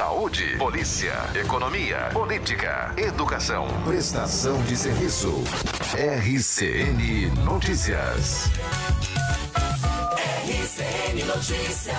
saúde, polícia, economia, política, educação, prestação de serviço. RCN Notícias. RCN Notícias.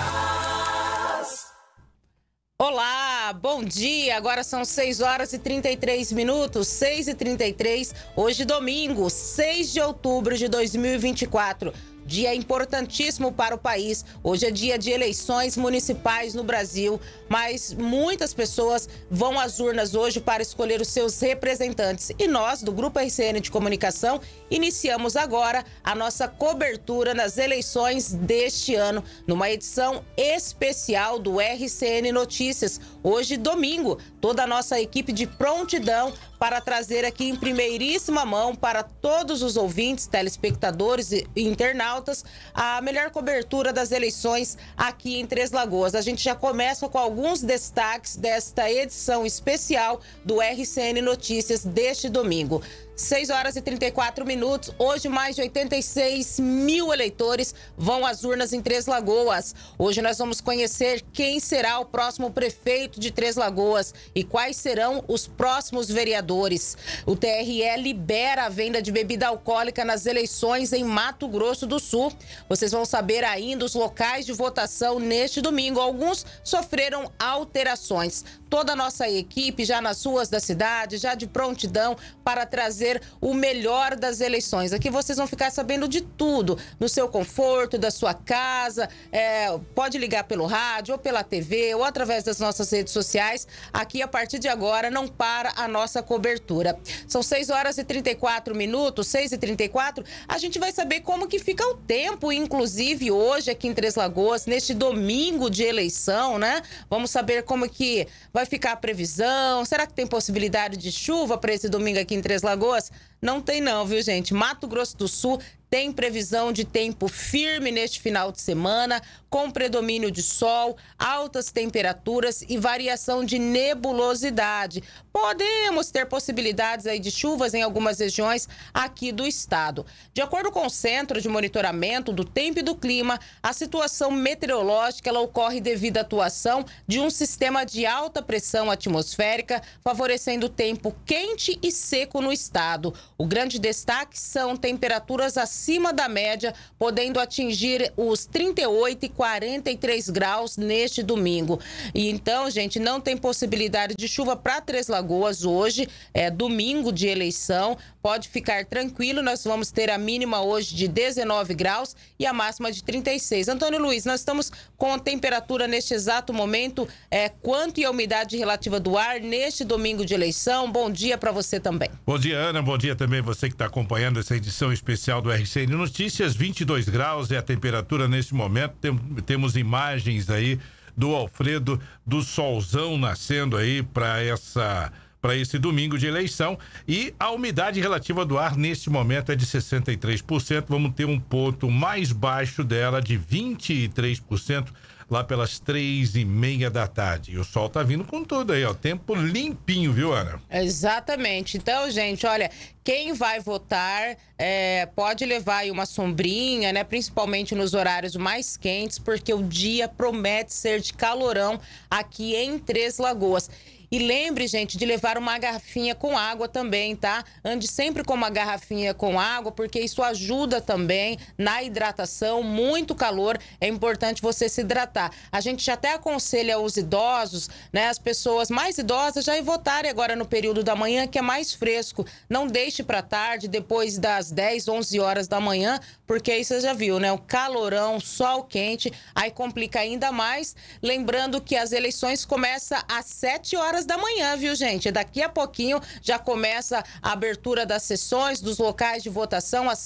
Olá, bom dia. Agora são 6 horas e 33 minutos, 6 e 33, hoje domingo, 6 de outubro de 2024 dia importantíssimo para o país. Hoje é dia de eleições municipais no Brasil, mas muitas pessoas vão às urnas hoje para escolher os seus representantes. E nós, do Grupo RCN de Comunicação, iniciamos agora a nossa cobertura nas eleições deste ano, numa edição especial do RCN Notícias, hoje domingo, toda a nossa equipe de prontidão para trazer aqui em primeiríssima mão para todos os ouvintes, telespectadores e internautas a melhor cobertura das eleições aqui em Três Lagoas. A gente já começa com alguns destaques desta edição especial do RCN Notícias deste domingo. 6 horas e 34 minutos. Hoje, mais de 86 mil eleitores vão às urnas em Três Lagoas. Hoje nós vamos conhecer quem será o próximo prefeito de Três Lagoas e quais serão os próximos vereadores. O TRE libera a venda de bebida alcoólica nas eleições em Mato Grosso do Sul. Vocês vão saber ainda os locais de votação neste domingo. Alguns sofreram alterações. Toda a nossa equipe já nas ruas da cidade, já de prontidão para trazer o melhor das eleições. Aqui vocês vão ficar sabendo de tudo, no seu conforto, da sua casa. É, pode ligar pelo rádio, ou pela TV, ou através das nossas redes sociais. Aqui, a partir de agora, não para a nossa cobertura. São 6 horas e 34 minutos, 6 e 34. A gente vai saber como que fica o tempo, inclusive hoje aqui em Três Lagoas, neste domingo de eleição, né? Vamos saber como que vai ficar a previsão. Será que tem possibilidade de chuva para esse domingo aqui em Três Lagoas? Alagoas Não tem não, viu, gente? Mato Grosso do Sul tem previsão de tempo firme neste final de semana, com predomínio de sol, altas temperaturas e variação de nebulosidade. Podemos ter possibilidades aí de chuvas em algumas regiões aqui do estado. De acordo com o Centro de Monitoramento do Tempo e do Clima, a situação meteorológica ela ocorre devido à atuação de um sistema de alta pressão atmosférica, favorecendo tempo quente e seco no estado. O grande destaque são temperaturas acima da média, podendo atingir os 38 e 43 graus neste domingo. E então, gente, não tem possibilidade de chuva para Três Lagoas hoje, é domingo de eleição. Pode ficar tranquilo, nós vamos ter a mínima hoje de 19 graus e a máxima de 36. Antônio Luiz, nós estamos com a temperatura neste exato momento, é quanto e a umidade relativa do ar neste domingo de eleição. Bom dia para você também. Bom dia, Ana. Bom dia também também você que está acompanhando essa edição especial do RCN Notícias. 22 graus é a temperatura nesse momento. Tem, temos imagens aí do Alfredo, do solzão nascendo aí para essa para esse domingo de eleição e a umidade relativa do ar neste momento é de 63%. Vamos ter um ponto mais baixo dela de 23% lá pelas três e meia da tarde. E o sol tá vindo com tudo aí, ó. Tempo limpinho, viu, Ana? Exatamente. Então, gente, olha, quem vai votar é, pode levar aí uma sombrinha, né? Principalmente nos horários mais quentes, porque o dia promete ser de calorão aqui em Três Lagoas. E lembre, gente, de levar uma garrafinha com água também, tá? Ande sempre com uma garrafinha com água, porque isso ajuda também na hidratação. Muito calor, é importante você se hidratar. A gente até aconselha os idosos, né, as pessoas mais idosas já votarem agora no período da manhã, que é mais fresco. Não deixe para tarde, depois das 10, 11 horas da manhã, porque aí você já viu, né? O calorão, sol quente, aí complica ainda mais. Lembrando que as eleições começam às 7 horas horas da manhã, viu, gente? Daqui a pouquinho já começa a abertura das sessões, dos locais de votação. Às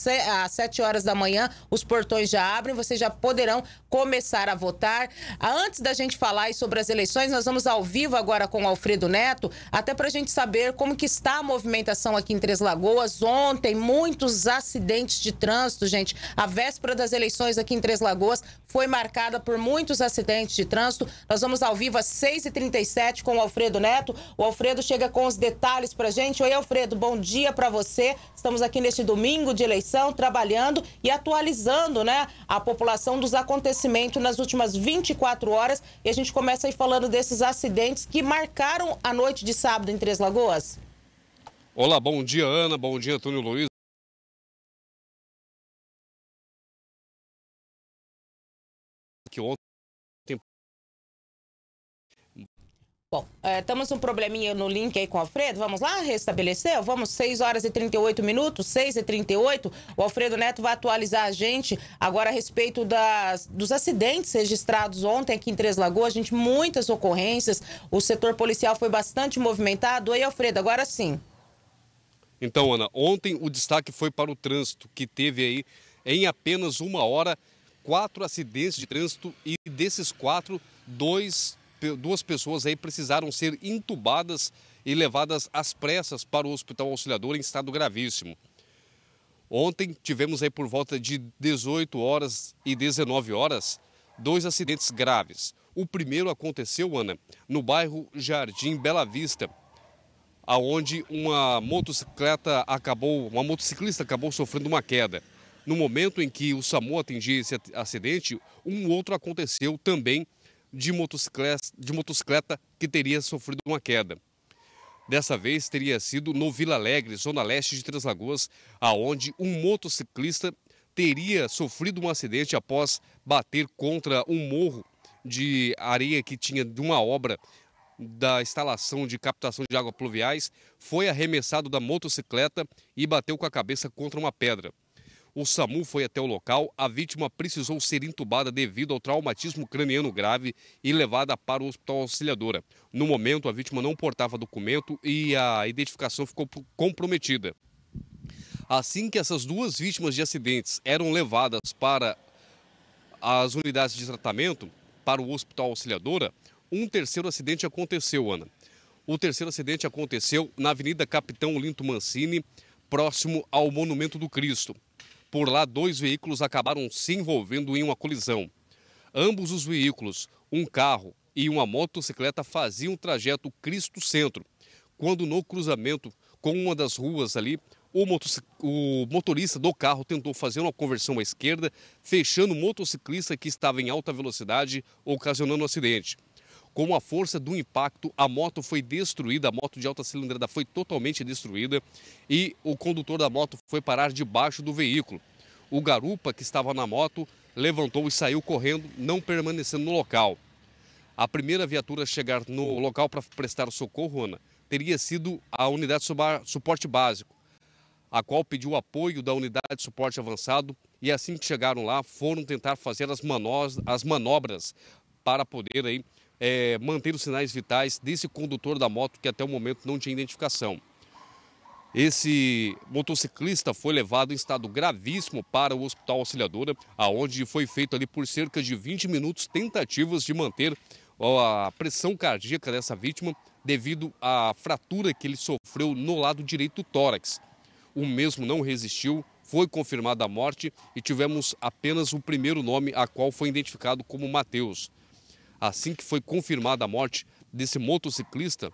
7 horas da manhã, os portões já abrem, vocês já poderão começar a votar. Antes da gente falar sobre as eleições, nós vamos ao vivo agora com o Alfredo Neto, até para a gente saber como que está a movimentação aqui em Três Lagoas. Ontem, muitos acidentes de trânsito, gente. A véspera das eleições aqui em Três Lagoas foi marcada por muitos acidentes de trânsito. Nós vamos ao vivo às 6h37 com o Alfredo Neto. Neto. O Alfredo chega com os detalhes a gente. Oi, Alfredo, bom dia para você. Estamos aqui neste domingo de eleição, trabalhando e atualizando, né, a população dos acontecimentos nas últimas 24 horas. E a gente começa aí falando desses acidentes que marcaram a noite de sábado em Três Lagoas. Olá, bom dia, Ana. Bom dia, Antônio Luiz. Que ontem Bom, é, estamos um probleminha no link aí com o Alfredo. Vamos lá? Restabeleceu? Vamos, 6 horas e 38 minutos, 6 e 38. O Alfredo Neto vai atualizar a gente agora a respeito das, dos acidentes registrados ontem aqui em Três Lagoas. A gente, muitas ocorrências. O setor policial foi bastante movimentado. Oi, Alfredo, agora sim. Então, Ana, ontem o destaque foi para o trânsito, que teve aí, em apenas uma hora, quatro acidentes de trânsito e desses quatro, dois duas pessoas aí precisaram ser intubadas e levadas às pressas para o Hospital Auxiliador em estado gravíssimo. Ontem tivemos aí por volta de 18 horas e 19 horas dois acidentes graves. O primeiro aconteceu, Ana, no bairro Jardim Bela Vista, aonde uma motocicleta acabou, uma motociclista acabou sofrendo uma queda. No momento em que o SAMU atingia esse acidente, um outro aconteceu também de motocicleta, de motocicleta que teria sofrido uma queda. Dessa vez teria sido no Vila Alegre, zona leste de Três Lagoas, aonde um motociclista teria sofrido um acidente após bater contra um morro de areia que tinha de uma obra da instalação de captação de água pluviais, foi arremessado da motocicleta e bateu com a cabeça contra uma pedra. O SAMU foi até o local. A vítima precisou ser entubada devido ao traumatismo craniano grave e levada para o hospital auxiliadora. No momento, a vítima não portava documento e a identificação ficou comprometida. Assim que essas duas vítimas de acidentes eram levadas para as unidades de tratamento, para o hospital auxiliadora, um terceiro acidente aconteceu, Ana. O terceiro acidente aconteceu na Avenida Capitão Linto Mancini, próximo ao Monumento do Cristo. Por lá, dois veículos acabaram se envolvendo em uma colisão. Ambos os veículos, um carro e uma motocicleta, faziam o trajeto Cristo Centro, quando no cruzamento com uma das ruas ali, o, o motorista do carro tentou fazer uma conversão à esquerda, fechando o motociclista que estava em alta velocidade, ocasionando o um acidente. Com a força do impacto, a moto foi destruída, a moto de alta cilindrada foi totalmente destruída e o condutor da moto foi parar debaixo do veículo. O garupa que estava na moto levantou e saiu correndo, não permanecendo no local. A primeira viatura a chegar no local para prestar socorro, Ana, teria sido a unidade de suporte básico, a qual pediu apoio da unidade de suporte avançado e assim que chegaram lá, foram tentar fazer as manobras, as manobras para poder aí é, manter os sinais vitais desse condutor da moto que até o momento não tinha identificação. Esse motociclista foi levado em estado gravíssimo para o Hospital Auxiliadora, aonde foi feito ali por cerca de 20 minutos tentativas de manter a pressão cardíaca dessa vítima devido à fratura que ele sofreu no lado direito do tórax. O mesmo não resistiu, foi confirmada a morte e tivemos apenas o primeiro nome, a qual foi identificado como Mateus. Assim que foi confirmada a morte desse motociclista,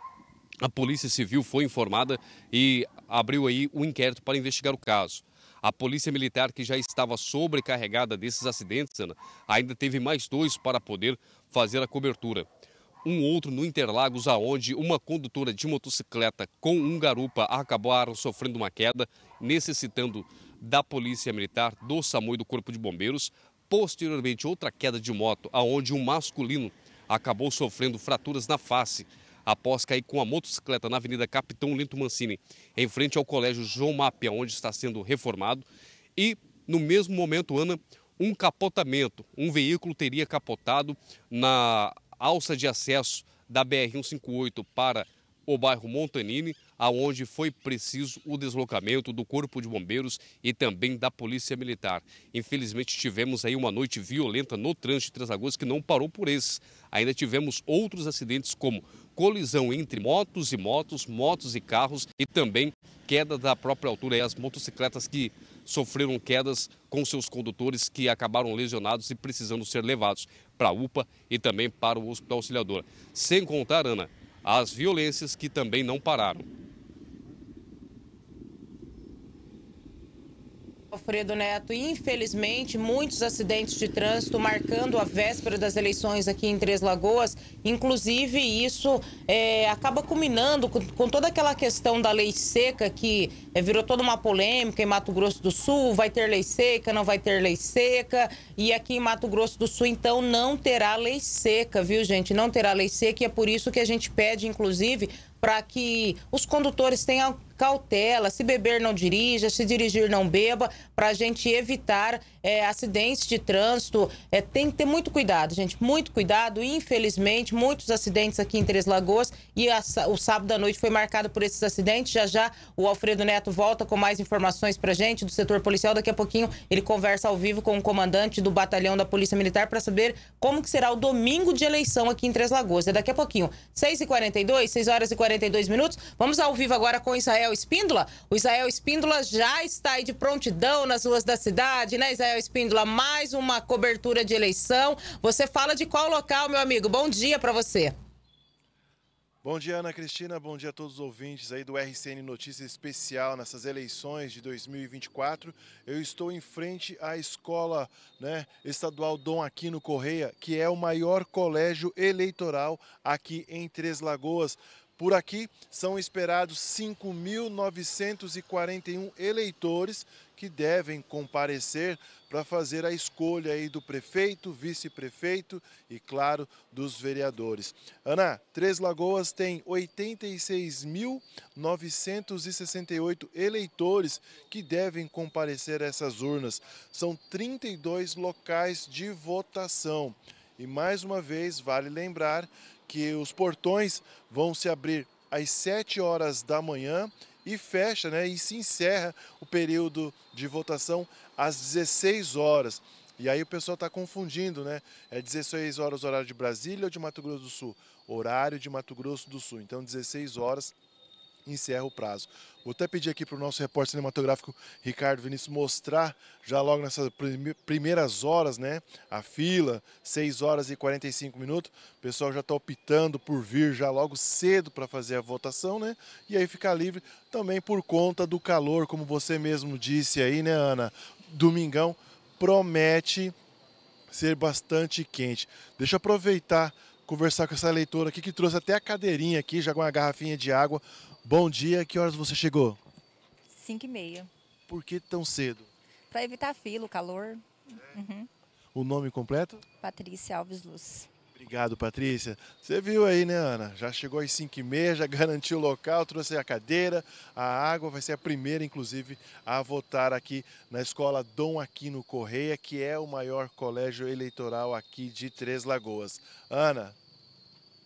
a Polícia Civil foi informada e abriu aí um inquérito para investigar o caso. A Polícia Militar, que já estava sobrecarregada desses acidentes, Ana, ainda teve mais dois para poder fazer a cobertura. Um outro no Interlagos, aonde uma condutora de motocicleta com um garupa acabaram sofrendo uma queda, necessitando da Polícia Militar, do SAMU e do Corpo de Bombeiros Posteriormente, outra queda de moto, aonde um masculino acabou sofrendo fraturas na face após cair com a motocicleta na Avenida Capitão Linto Mancini, em frente ao Colégio João Mapia, onde está sendo reformado. E, no mesmo momento, Ana, um capotamento. Um veículo teria capotado na alça de acesso da BR-158 para o bairro Montanini, aonde foi preciso o deslocamento do Corpo de Bombeiros e também da Polícia Militar. Infelizmente, tivemos aí uma noite violenta no trânsito de Transagosto que não parou por esses. Ainda tivemos outros acidentes como colisão entre motos e motos, motos e carros e também queda da própria altura. E as motocicletas que sofreram quedas com seus condutores que acabaram lesionados e precisando ser levados para a UPA e também para o Hospital Auxiliador. Sem contar, Ana, as violências que também não pararam. Alfredo Neto, infelizmente, muitos acidentes de trânsito marcando a véspera das eleições aqui em Três Lagoas. Inclusive, isso é, acaba culminando com, com, toda aquela questão da lei seca que é, virou toda uma polêmica em Mato Grosso do Sul. Vai ter lei seca, não vai ter lei seca. E aqui em Mato Grosso do Sul, então, não terá lei seca, viu, gente? Não terá lei seca e é por isso que a gente pede, inclusive, para que os condutores tenham cautela, se beber não dirija, se dirigir não beba, para a gente evitar é, acidentes de trânsito. É, tem que ter muito cuidado, gente, muito cuidado. Infelizmente, muitos acidentes aqui em Três Lagoas e a, o sábado à noite foi marcado por esses acidentes. Já já o Alfredo Neto volta com mais informações para gente do setor policial. Daqui a pouquinho ele conversa ao vivo com o comandante do batalhão da Polícia Militar para saber como que será o domingo de eleição aqui em Três Lagoas. É daqui a pouquinho, 6h42, 6 horas e 42 minutos. Vamos ao vivo agora com Israel Israel Espíndola. O Israel Espíndola já está aí de prontidão nas ruas da cidade, né, Israel Espíndola? Mais uma cobertura de eleição. Você fala de qual local, meu amigo? Bom dia para você. Bom dia, Ana Cristina. Bom dia a todos os ouvintes aí do RCN Notícias Especial nessas eleições de 2024. Eu estou em frente à escola né, estadual Dom Aquino Correia, que é o maior colégio eleitoral aqui em Três Lagoas. Por aqui são esperados 5.941 eleitores que devem comparecer para fazer a escolha aí do prefeito, vice-prefeito e, claro, dos vereadores. Ana, Três Lagoas tem 86.968 eleitores que devem comparecer a essas urnas. São 32 locais de votação. E mais uma vez, vale lembrar que os portões vão se abrir às 7 horas da manhã e fecha, né, e se encerra o período de votação às 16 horas. E aí o pessoal está confundindo, né? É 16 horas horário de Brasília ou de Mato Grosso do Sul? Horário de Mato Grosso do Sul. Então, 16 horas encerra o prazo. Vou até pedir aqui para o nosso repórter cinematográfico Ricardo Vinícius mostrar já logo nessas primeiras horas, né? A fila, 6 horas e 45 minutos. O pessoal já está optando por vir já logo cedo para fazer a votação, né? E aí ficar livre também por conta do calor, como você mesmo disse aí, né, Ana? Domingão promete ser bastante quente. Deixa eu aproveitar conversar com essa leitora aqui que trouxe até a cadeirinha aqui, já com uma garrafinha de água Bom dia, que horas você chegou? 5 e meia. Por que tão cedo? Para evitar fila, o calor. É. Uhum. O nome completo? Patrícia Alves Luz. Obrigado, Patrícia. Você viu aí, né, Ana? Já chegou às 5 e meia, já garantiu o local, trouxe a cadeira, a água, vai ser a primeira, inclusive, a votar aqui na Escola Dom Aquino Correia, que é o maior colégio eleitoral aqui de Três Lagoas. Ana,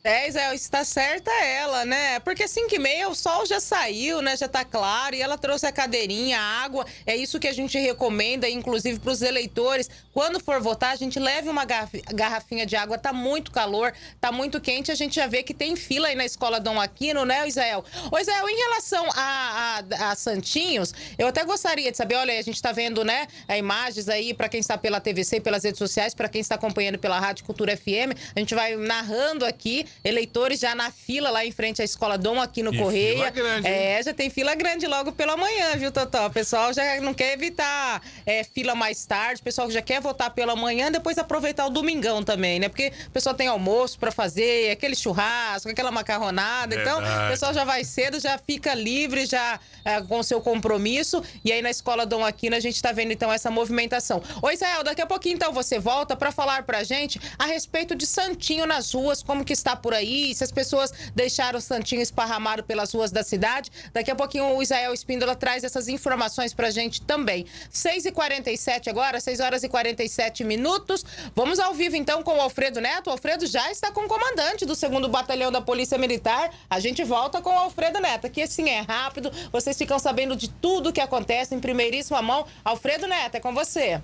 10, é, está certa ela, né? Porque 5 e meia o sol já saiu, né? Já está claro. E ela trouxe a cadeirinha, a água. É isso que a gente recomenda, inclusive, para os eleitores. Quando for votar, a gente leve uma garrafinha de água. Tá muito calor, tá muito quente. A gente já vê que tem fila aí na escola Dom Aquino, né, Isael? Ô, Israel, em relação a, a, a Santinhos, eu até gostaria de saber, olha, a gente está vendo, né, é, imagens aí para quem está pela TVC, pelas redes sociais, para quem está acompanhando pela Rádio Cultura FM. A gente vai narrando aqui eleitores já na fila lá em frente à escola Dom Aquino e Correia. Fila grande, é, já tem fila grande logo pela manhã, viu, Totó? O pessoal já não quer evitar é, fila mais tarde, o pessoal que já quer votar pela manhã, depois aproveitar o domingão também, né? Porque o pessoal tem almoço para fazer, aquele churrasco, aquela macarronada. Verdade. Então, o pessoal já vai cedo, já fica livre, já é, com seu compromisso. E aí na escola Dom Aquino a gente tá vendo então essa movimentação. Ô Israel, daqui a pouquinho então você volta para falar pra gente a respeito de Santinho nas ruas, como que está por aí, se as pessoas deixaram o santinho esparramado pelas ruas da cidade. Daqui a pouquinho o Israel Espíndola traz essas informações pra gente também. 6h47 agora, 6 horas e 47 minutos. Vamos ao vivo então com o Alfredo Neto. O Alfredo já está com o comandante do 2 Batalhão da Polícia Militar. A gente volta com o Alfredo Neto, que assim é rápido, vocês ficam sabendo de tudo que acontece em primeiríssima mão. Alfredo Neto, é com você.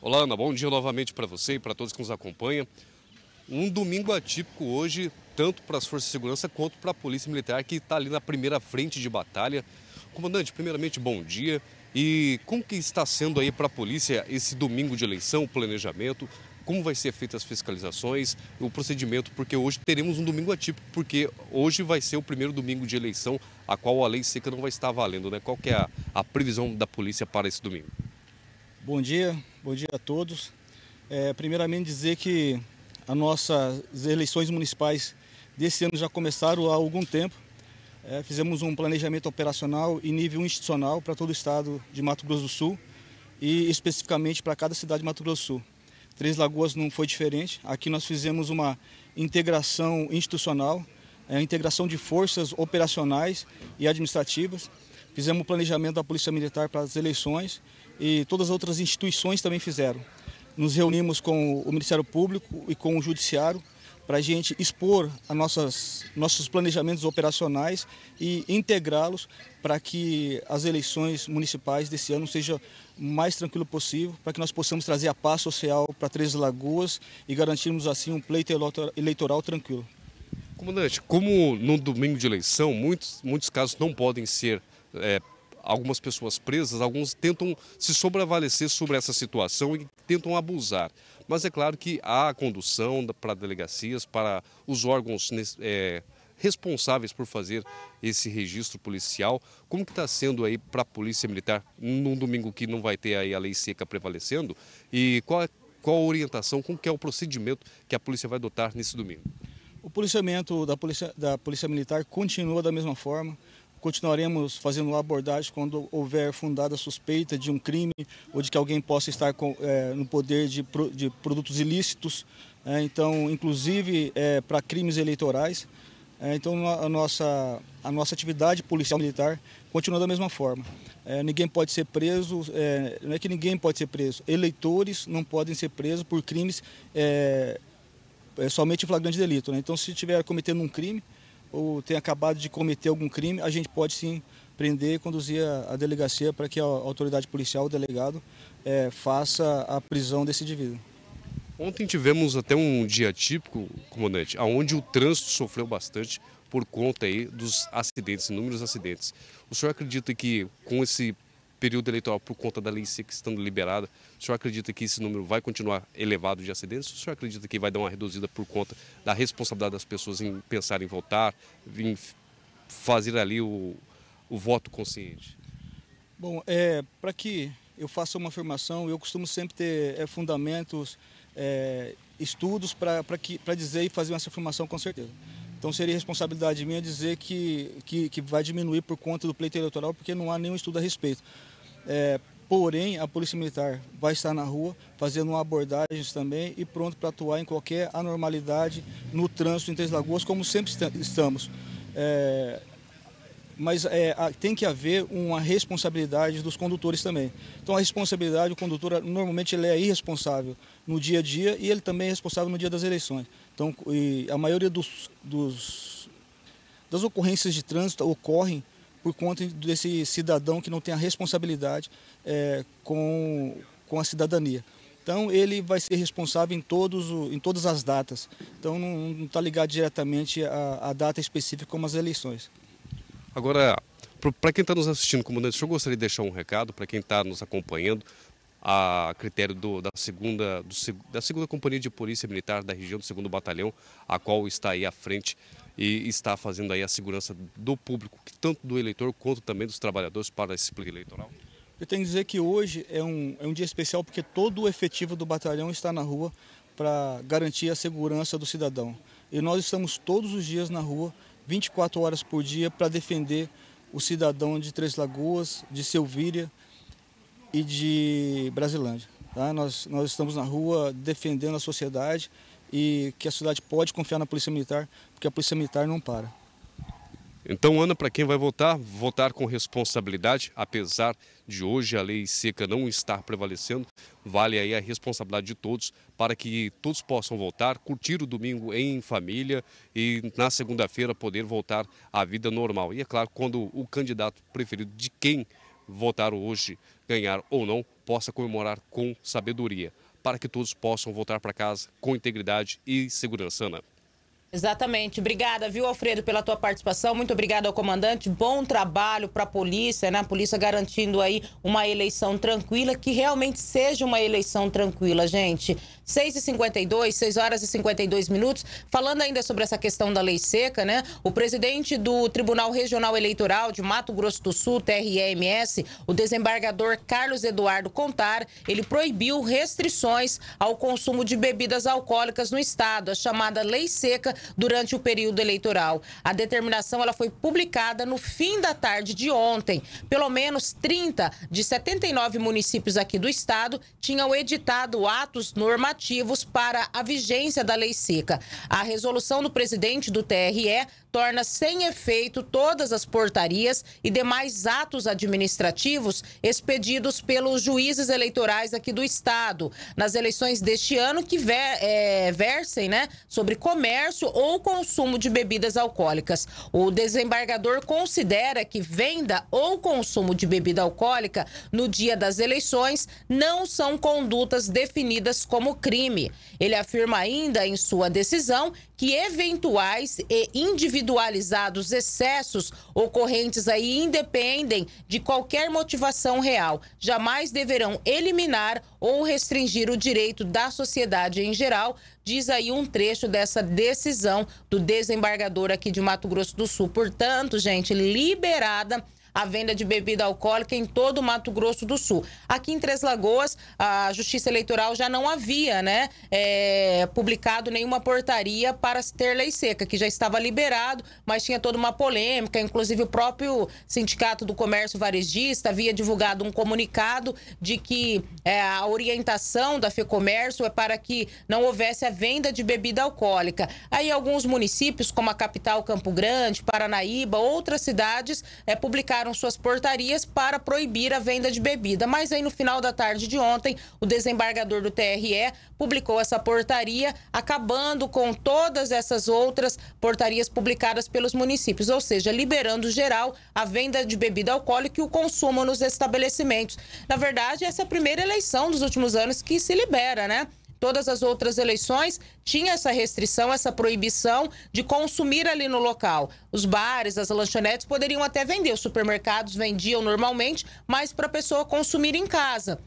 Olá, Ana. Bom dia novamente para você e para todos que nos acompanham um domingo atípico hoje, tanto para as forças de segurança quanto para a Polícia Militar, que está ali na primeira frente de batalha. Comandante, primeiramente, bom dia. E como que está sendo aí para a polícia esse domingo de eleição, o planejamento? Como vai ser feitas as fiscalizações, o procedimento? Porque hoje teremos um domingo atípico, porque hoje vai ser o primeiro domingo de eleição, a qual a lei seca não vai estar valendo, né? Qual que é a, a previsão da polícia para esse domingo? Bom dia, bom dia a todos. É, primeiramente dizer que as nossas eleições municipais desse ano já começaram há algum tempo. É, fizemos um planejamento operacional e nível institucional para todo o estado de Mato Grosso do Sul e especificamente para cada cidade de Mato Grosso do Sul. Três Lagoas não foi diferente. Aqui nós fizemos uma integração institucional, é, integração de forças operacionais e administrativas. Fizemos o planejamento da Polícia Militar para as eleições e todas as outras instituições também fizeram. Nos reunimos com o Ministério Público e com o Judiciário para a gente expor nossas, nossos planejamentos operacionais e integrá-los para que as eleições municipais desse ano sejam o mais tranquilo possível, para que nós possamos trazer a paz social para Três Lagoas e garantirmos assim um pleito eleitoral tranquilo. Comandante, como no domingo de eleição, muitos, muitos casos não podem ser é, algumas pessoas presas, alguns tentam se sobrevalecer sobre essa situação e tentam abusar. Mas é claro que há condução para delegacias, para os órgãos é, responsáveis por fazer esse registro policial. Como que está sendo aí para a Polícia Militar num domingo que não vai ter aí a lei seca prevalecendo? E qual, é, qual a orientação, como que é o procedimento que a polícia vai adotar nesse domingo? O policiamento da Polícia, da polícia Militar continua da mesma forma. Continuaremos fazendo abordagem quando houver fundada suspeita de um crime ou de que alguém possa estar com, é, no poder de, de produtos ilícitos. É, então, inclusive é, para crimes eleitorais. É, então, a nossa, a nossa atividade policial militar continua da mesma forma. É, ninguém pode ser preso, é, não é que ninguém pode ser preso, eleitores não podem ser presos por crimes somente flagrante de delito. Né? Então, se estiver cometendo um crime, ou tenha acabado de cometer algum crime, a gente pode sim prender e conduzir a, a delegacia para que a autoridade policial, o delegado, é, faça a prisão desse indivíduo. Ontem tivemos até um dia típico, comandante, onde o trânsito sofreu bastante por conta aí dos acidentes, inúmeros acidentes. O senhor acredita que com esse período eleitoral por conta da lei seca estando liberada, o senhor acredita que esse número vai continuar elevado de acidentes? O senhor acredita que vai dar uma reduzida por conta da responsabilidade das pessoas em pensar em votar, em fazer ali o, o voto consciente? Bom, é, para que eu faça uma afirmação, eu costumo sempre ter é, fundamentos, é, estudos para dizer e fazer essa afirmação com certeza. Então seria responsabilidade minha dizer que, que, que vai diminuir por conta do pleito eleitoral, porque não há nenhum estudo a respeito. É, porém, a Polícia Militar vai estar na rua fazendo uma abordagem também e pronto para atuar em qualquer anormalidade no trânsito em Três Lagoas, como sempre estamos. É, mas é, tem que haver uma responsabilidade dos condutores também. Então a responsabilidade, o condutor normalmente ele é irresponsável no dia a dia e ele também é responsável no dia das eleições. Então a maioria dos, dos, das ocorrências de trânsito ocorrem por conta desse cidadão que não tem a responsabilidade é, com, com a cidadania. Então ele vai ser responsável em, todos, em todas as datas. Então não está ligado diretamente à, à, data específica como as eleições. Agora, para quem está nos assistindo, comandante, eu gostaria de deixar um recado para quem está nos acompanhando a critério do, da, segunda, do, da segunda companhia de polícia militar da região do segundo batalhão, a qual está aí à frente e está fazendo aí a segurança do público, tanto do eleitor quanto também dos trabalhadores para esse pleito eleitoral? Eu tenho que dizer que hoje é um, é um dia especial porque todo o efetivo do batalhão está na rua para garantir a segurança do cidadão. E nós estamos todos os dias na rua, 24 horas por dia, para defender o cidadão de Três Lagoas, de Selvíria e de Brasilândia. Tá? Nós, nós estamos na rua defendendo a sociedade e que a cidade pode confiar na Polícia Militar porque a Polícia Militar não para. Então, Ana, para quem vai votar, votar com responsabilidade, apesar de hoje a lei seca não estar prevalecendo, vale aí a responsabilidade de todos para que todos possam votar, curtir o domingo em família e na segunda-feira poder voltar à vida normal. E é claro, quando o candidato preferido de quem votar hoje, ganhar ou não, possa comemorar com sabedoria, para que todos possam voltar para casa com integridade e segurança, Ana. Exatamente. Obrigada, viu, Alfredo, pela tua participação. Muito obrigada ao comandante. Bom trabalho para a polícia, né? A polícia garantindo aí uma eleição tranquila, que realmente seja uma eleição tranquila, gente. 6h52, 6 horas e 52 minutos. Falando ainda sobre essa questão da lei seca, né? O presidente do Tribunal Regional Eleitoral de Mato Grosso do Sul, TREMS, o desembargador Carlos Eduardo Contar, ele proibiu restrições ao consumo de bebidas alcoólicas no estado. A chamada lei seca durante o período eleitoral. A determinação ela foi publicada no fim da tarde de ontem. Pelo menos 30 de 79 municípios aqui do estado tinham editado atos normativos para a vigência da lei seca. A resolução do presidente do TRE torna sem efeito todas as portarias e demais atos administrativos expedidos pelos juízes eleitorais aqui do Estado nas eleições deste ano que ver, é, versem né, sobre comércio ou consumo de bebidas alcoólicas. O desembargador considera que venda ou consumo de bebida alcoólica no dia das eleições não são condutas definidas como crime. Ele afirma ainda em sua decisão que eventuais e individualizados excessos ocorrentes aí independem de qualquer motivação real, jamais deverão eliminar ou restringir o direito da sociedade em geral, diz aí um trecho dessa decisão do desembargador aqui de Mato Grosso do Sul. Portanto, gente, liberada a venda de bebida alcoólica em todo o Mato Grosso do Sul. Aqui em Três Lagoas, a Justiça Eleitoral já não havia né, é, publicado nenhuma portaria para se ter lei seca, que já estava liberado, mas tinha toda uma polêmica. Inclusive, o próprio Sindicato do Comércio Varejista havia divulgado um comunicado de que é, a orientação da FEComércio é para que não houvesse a venda de bebida alcoólica. Aí, alguns municípios, como a capital Campo Grande, Paranaíba, outras cidades, é, publicaram criaram suas portarias para proibir a venda de bebida. Mas aí no final da tarde de ontem, o desembargador do TRE publicou essa portaria, acabando com todas essas outras portarias publicadas pelos municípios, ou seja, liberando geral a venda de bebida alcoólica e o consumo nos estabelecimentos. Na verdade, essa é a primeira eleição dos últimos anos que se libera, né? todas as outras eleições, tinha essa restrição, essa proibição de consumir ali no local. Os bares, as lanchonetes poderiam até vender, os supermercados vendiam normalmente, mas para a pessoa consumir em casa.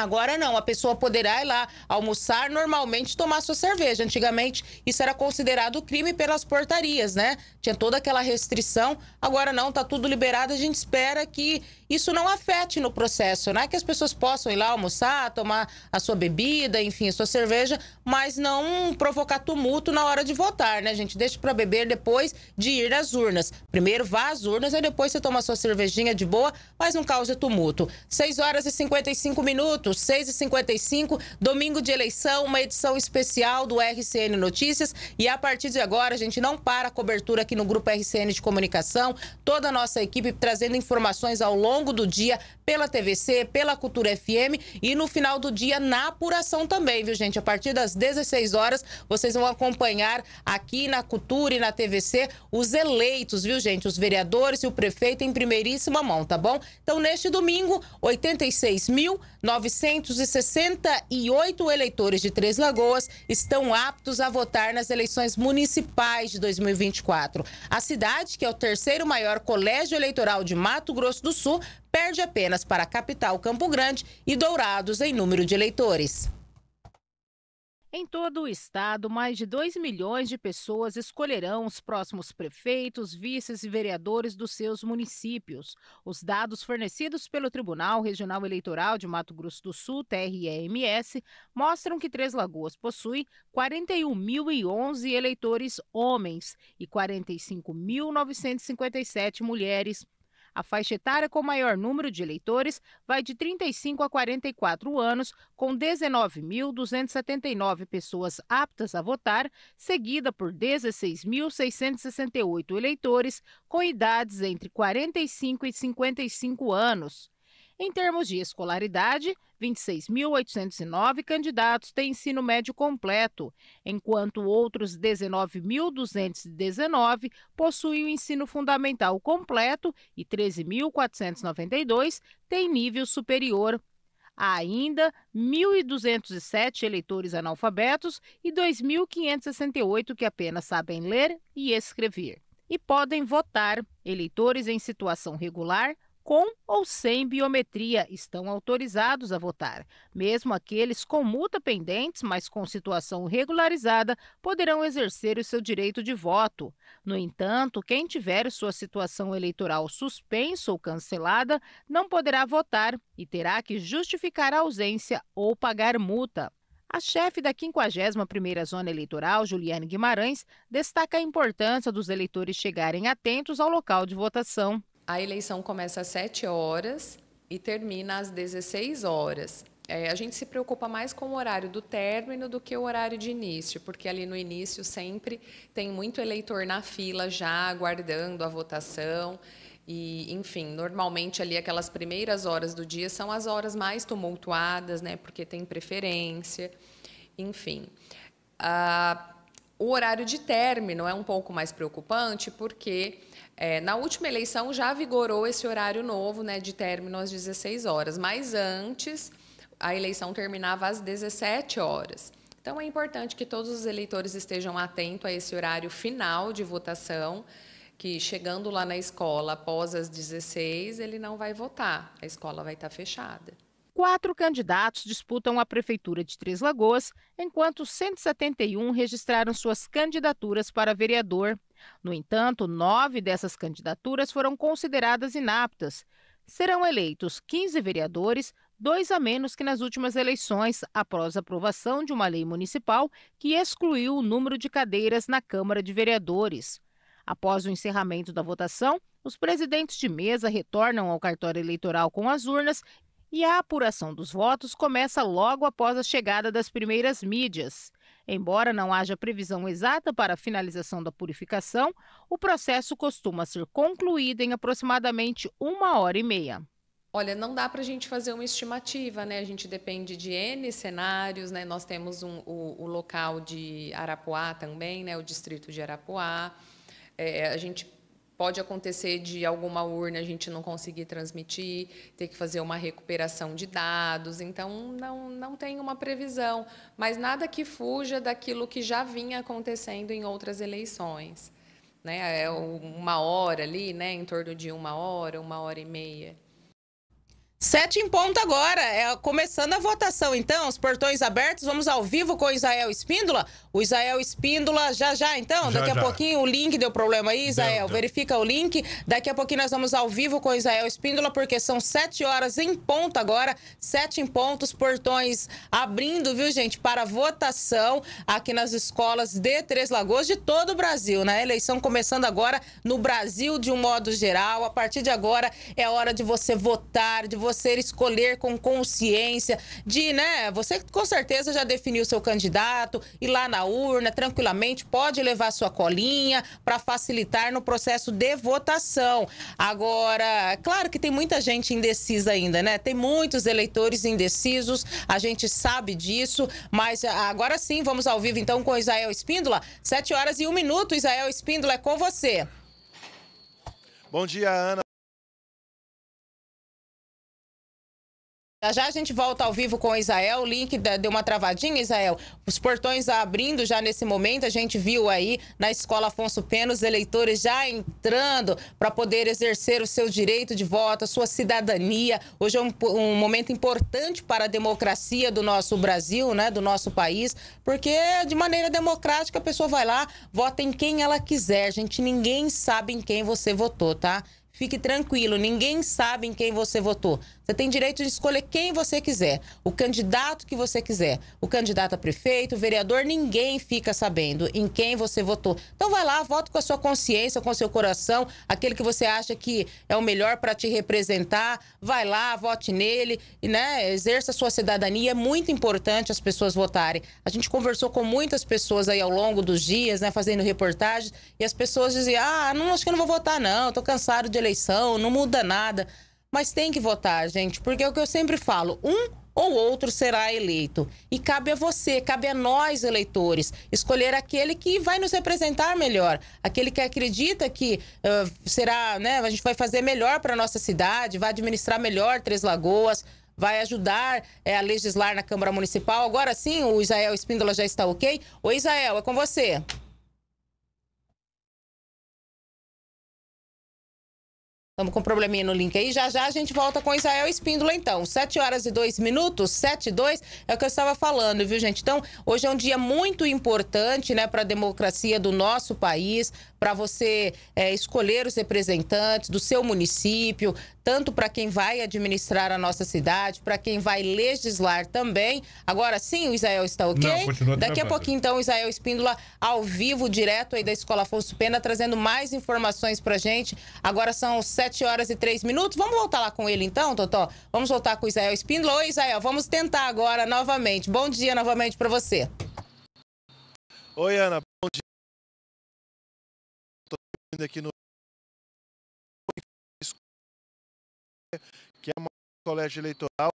Agora não, a pessoa poderá ir lá almoçar normalmente tomar sua cerveja. Antigamente isso era considerado crime pelas portarias, né? Tinha toda aquela restrição. Agora não, tá tudo liberado. A gente espera que isso não afete no processo, né? Que as pessoas possam ir lá almoçar, tomar a sua bebida, enfim, a sua cerveja, mas não provocar tumulto na hora de votar, né, gente? Deixa para beber depois de ir às urnas. Primeiro vá às urnas, e depois você toma a sua cervejinha de boa, mas não cause tumulto. 6 horas e 55 minutos minutos, 6h55, domingo de eleição, uma edição especial do RCN Notícias. E a partir de agora, a gente não para a cobertura aqui no Grupo RCN de Comunicação. Toda a nossa equipe trazendo informações ao longo do dia pela TVC, pela Cultura FM e no final do dia na apuração também, viu, gente? A partir das 16 horas, vocês vão acompanhar aqui na Cultura e na TVC os eleitos, viu, gente? Os vereadores e o prefeito em primeiríssima mão, tá bom? Então, neste domingo, 86 mil. 968 eleitores de Três Lagoas estão aptos a votar nas eleições municipais de 2024. A cidade, que é o terceiro maior colégio eleitoral de Mato Grosso do Sul, perde apenas para a capital Campo Grande e Dourados em número de eleitores. Em todo o estado, mais de 2 milhões de pessoas escolherão os próximos prefeitos, vices e vereadores dos seus municípios. Os dados fornecidos pelo Tribunal Regional Eleitoral de Mato Grosso do Sul, TREMS, mostram que Três Lagoas possui 41.011 eleitores homens e 45.957 mulheres a faixa etária com maior número de eleitores vai de 35 a 44 anos, com 19.279 pessoas aptas a votar, seguida por 16.668 eleitores com idades entre 45 e 55 anos. Em termos de escolaridade, 26.809 candidatos têm ensino médio completo, enquanto outros 19.219 possuem o ensino fundamental completo e 13.492 têm nível superior. Há ainda 1.207 eleitores analfabetos e 2.568 que apenas sabem ler e escrever. E podem votar eleitores em situação regular, com ou sem biometria estão autorizados a votar. Mesmo aqueles com multa pendentes, mas com situação regularizada, poderão exercer o seu direito de voto. No entanto, quem tiver sua situação eleitoral suspensa ou cancelada não poderá votar e terá que justificar a ausência ou pagar multa. A chefe da 51ª Zona Eleitoral, Juliane Guimarães, destaca a importância dos eleitores chegarem atentos ao local de votação. A eleição começa às 7 horas e termina às 16 horas. É, a gente se preocupa mais com o horário do término do que o horário de início, porque ali no início sempre tem muito eleitor na fila já aguardando a votação. E, enfim, normalmente ali aquelas primeiras horas do dia são as horas mais tumultuadas, né? Porque tem preferência, enfim. Ah, o horário de término é um pouco mais preocupante porque é, na última eleição já vigorou esse horário novo, né, de término às 16 horas, mas antes a eleição terminava às 17 horas. Então é importante que todos os eleitores estejam atentos a esse horário final de votação, que chegando lá na escola após as 16, ele não vai votar, a escola vai estar fechada. Quatro candidatos disputam a Prefeitura de Três Lagoas, enquanto 171 registraram suas candidaturas para vereador no entanto, nove dessas candidaturas foram consideradas inaptas. Serão eleitos 15 vereadores, dois a menos que nas últimas eleições, após a aprovação de uma lei municipal que excluiu o número de cadeiras na Câmara de Vereadores. Após o encerramento da votação, os presidentes de mesa retornam ao cartório eleitoral com as urnas e a apuração dos votos começa logo após a chegada das primeiras mídias. Embora não haja previsão exata para a finalização da purificação, o processo costuma ser concluído em aproximadamente uma hora e meia. Olha, não dá para a gente fazer uma estimativa, né? A gente depende de N cenários, né? Nós temos um, o, o, local de Arapuá também, né? O distrito de Arapuá. É, a gente pode acontecer de alguma urna a gente não conseguir transmitir, ter que fazer uma recuperação de dados, então não, não tem uma previsão, mas nada que fuja daquilo que já vinha acontecendo em outras eleições. Né? É uma hora ali, né? em torno de uma hora, uma hora e meia. Sete em ponto agora, é, começando a votação então, os portões abertos, vamos ao vivo com o Israel Espíndola. O Israel Espíndola, já já então, já, daqui já. a pouquinho o link deu problema aí, Israel, verifica o link. Daqui a pouquinho nós vamos ao vivo com o Israel Espíndola, porque são sete horas em ponto agora, sete em ponto, os portões abrindo, viu gente, para votação aqui nas escolas de Três Lagoas de todo o Brasil, né? Eleição começando agora no Brasil de um modo geral, a partir de agora é hora de você votar, de você você escolher com consciência, de, né, você com certeza já definiu seu candidato, e lá na urna, tranquilamente, pode levar sua colinha para facilitar no processo de votação. Agora, claro que tem muita gente indecisa ainda, né? Tem muitos eleitores indecisos, a gente sabe disso, mas agora sim, vamos ao vivo então com Israel Espíndola. Sete horas e um minuto, Israel Espíndola, é com você. Bom dia, Ana. Já já a gente volta ao vivo com Israel. O link deu uma travadinha, Israel. Os portões abrindo já nesse momento. A gente viu aí na escola Afonso Pena os eleitores já entrando para poder exercer o seu direito de voto, a sua cidadania. Hoje é um, um, momento importante para a democracia do nosso Brasil, né, do nosso país, porque de maneira democrática a pessoa vai lá, vota em quem ela quiser. Gente, ninguém sabe em quem você votou, tá? Fique tranquilo, ninguém sabe em quem você votou. Você tem direito de escolher quem você quiser, o candidato que você quiser, o candidato a prefeito, vereador, ninguém fica sabendo em quem você votou. Então vai lá, vote com a sua consciência, com o seu coração, aquele que você acha que é o melhor para te representar, vai lá, vote nele, né? Exerça a sua cidadania, é muito importante as pessoas votarem. A gente conversou com muitas pessoas aí ao longo dos dias, né, fazendo reportagens, e as pessoas diziam: "Ah, não acho que eu não vou votar não, tô cansado de eleição, não muda nada. Mas tem que votar, gente, porque é o que eu sempre falo: um ou outro será eleito. E cabe a você, cabe a nós, eleitores, escolher aquele que vai nos representar melhor, aquele que acredita que uh, será, né, a gente vai fazer melhor para nossa cidade, vai administrar melhor Três Lagoas vai ajudar é, a legislar na Câmara Municipal. Agora sim, o Israel Espíndola já está ok. Ô Israel, é com você. Estamos com um probleminha no link aí. Já já a gente volta com Israel Espíndola, então. 7 horas e 2 minutos, 7 e 2, é o que eu estava falando, viu, gente? Então, hoje é um dia muito importante, né, para a democracia do nosso país para você é, escolher os representantes do seu município, tanto para quem vai administrar a nossa cidade, para quem vai legislar também. Agora sim, o Israel está ok? Não, Daqui a pouquinho, então, o Israel Espíndola, ao vivo, direto aí da Escola Afonso Pena, trazendo mais informações para gente. Agora são 7 horas e 3 minutos. Vamos voltar lá com ele, então, Totó? Vamos voltar com o Israel Espíndola. Oi, Israel, vamos tentar agora novamente. Bom dia novamente para você. Oi, Ana. Bom dia aqui no que é uma colégio eleitoral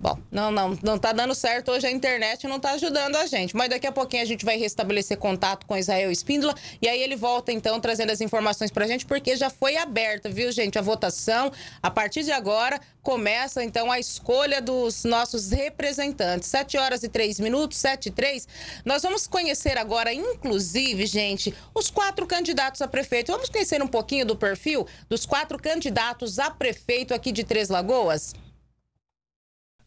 Bom, não, não, não tá dando certo. Hoje a internet não tá ajudando a gente. Mas daqui a pouquinho a gente vai restabelecer contato com Israel Espíndola. E aí ele volta, então, trazendo as informações pra gente, porque já foi aberta, viu, gente, a votação. A partir de agora, começa, então, a escolha dos nossos representantes. 7 horas e 3 minutos, 7 e 3. Nós vamos conhecer agora, inclusive, gente, os quatro candidatos a prefeito. Vamos conhecer um pouquinho do perfil dos quatro candidatos a prefeito aqui de Três Lagoas?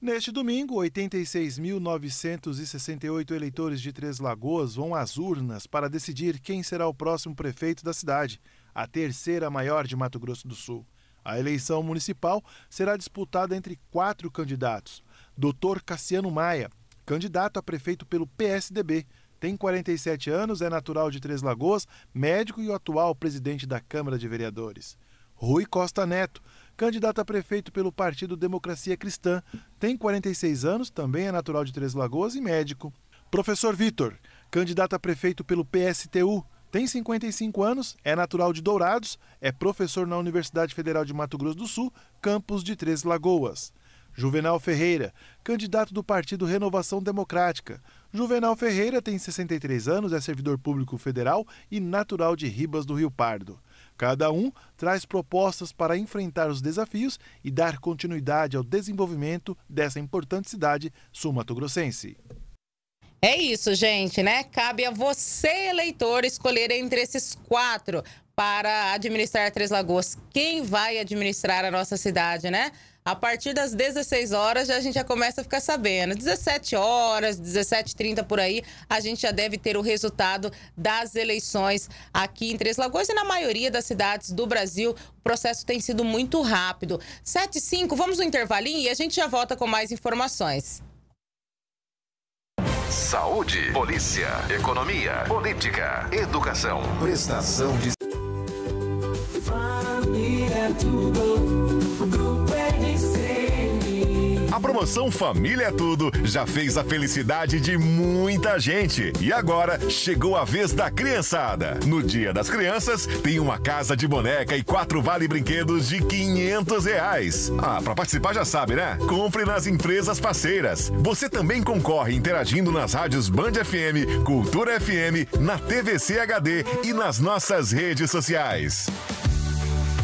Neste domingo, 86.968 eleitores de Três Lagoas vão às urnas para decidir quem será o próximo prefeito da cidade, a terceira maior de Mato Grosso do Sul. A eleição municipal será disputada entre quatro candidatos. Dr. Cassiano Maia, candidato a prefeito pelo PSDB, tem 47 anos, é natural de Três Lagoas, médico e o atual presidente da Câmara de Vereadores. Rui Costa Neto, candidato a prefeito pelo Partido Democracia Cristã, tem 46 anos, também é natural de Três Lagoas e médico. Professor Vitor, candidato a prefeito pelo PSTU, tem 55 anos, é natural de Dourados, é professor na Universidade Federal de Mato Grosso do Sul, campus de Três Lagoas. Juvenal Ferreira, candidato do Partido Renovação Democrática. Juvenal Ferreira tem 63 anos, é servidor público federal e natural de Ribas do Rio Pardo. Cada um traz propostas para enfrentar os desafios e dar continuidade ao desenvolvimento dessa importante cidade sumatogrossense. grossense É isso, gente, né? Cabe a você, eleitor, escolher entre esses quatro para administrar Três Lagoas. Quem vai administrar a nossa cidade, né? A partir das 16 horas já a gente já começa a ficar sabendo. 17 horas, 17h30 por aí, a gente já deve ter o resultado das eleições aqui em Três Lagoas e na maioria das cidades do Brasil. O processo tem sido muito rápido. 7 5, vamos no intervalinho e a gente já volta com mais informações. Saúde, polícia, economia, política, educação, prestação de. Família, é tudo promoção Família é Tudo já fez a felicidade de muita gente. E agora chegou a vez da criançada. No Dia das Crianças, tem uma casa de boneca e quatro vale-brinquedos de 500 reais. Ah, para participar já sabe, né? Compre nas empresas parceiras. Você também concorre interagindo nas rádios Band FM, Cultura FM, na TVC HD e nas nossas redes sociais.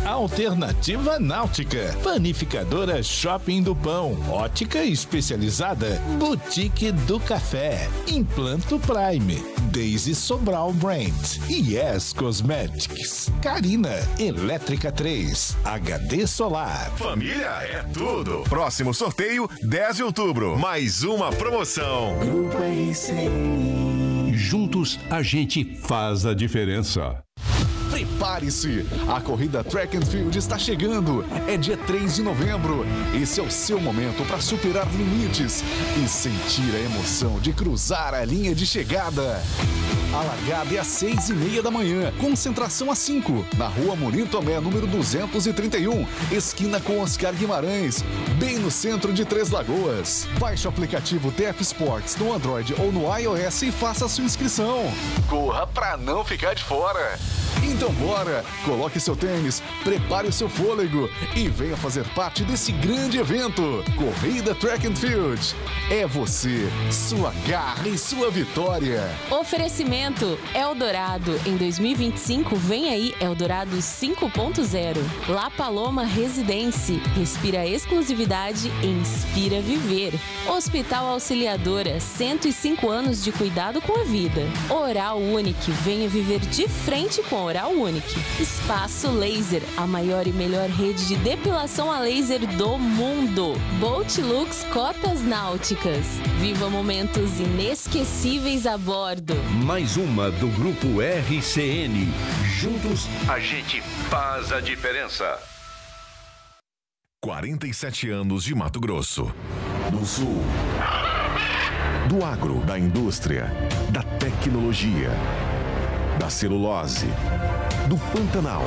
Alternativa Náutica, Panificadora Shopping do Pão, Ótica Especializada, Boutique do Café, Implanto Prime, Daisy Sobral Brand, Yes Cosmetics, Carina, Elétrica 3, HD Solar. Família é tudo. Próximo sorteio, 10 de outubro. Mais uma promoção. Grupo Juntos a gente faz a diferença prepare-se. A corrida Track and Field está chegando. É dia 3 de novembro. Esse é o seu momento para superar limites e sentir a emoção de cruzar a linha de chegada. A largada é às seis e meia da manhã, concentração às 5, na rua Murim Tomé, número 231, esquina com Oscar Guimarães, bem no centro de Três Lagoas. Baixe o aplicativo TF Sports no Android ou no iOS e faça a sua inscrição. Corra para não ficar de fora. Então vou agora. Coloque seu tênis, prepare o seu fôlego e venha fazer parte desse grande evento. Corrida Track and Field. É você, sua garra e sua vitória. Oferecimento Eldorado. Em 2025, vem aí Eldorado 5.0. La Paloma Residence. Respira exclusividade e inspira viver. Hospital Auxiliadora. 105 anos de cuidado com a vida. Oral Unique. Venha viver de frente com Oral Unique. Clinic. Espaço Laser, a maior e melhor rede de depilação a laser do mundo. Bolt Lux Cotas Náuticas. Viva momentos inesquecíveis a bordo. Mais uma do Grupo RCN. Juntos, a gente faz a diferença. 47 anos de Mato Grosso. Do Sul. Do agro, da indústria, da tecnologia, da celulose do Pantanal.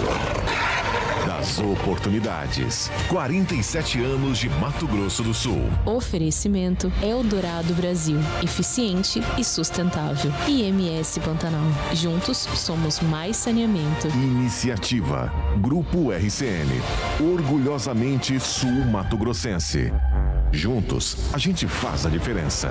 Das oportunidades. 47 anos de Mato Grosso do Sul. Oferecimento Eldorado Brasil. Eficiente e sustentável. IMS Pantanal. Juntos somos mais saneamento. Iniciativa Grupo RCN. Orgulhosamente sul-mato-grossense. Juntos, a gente faz a diferença.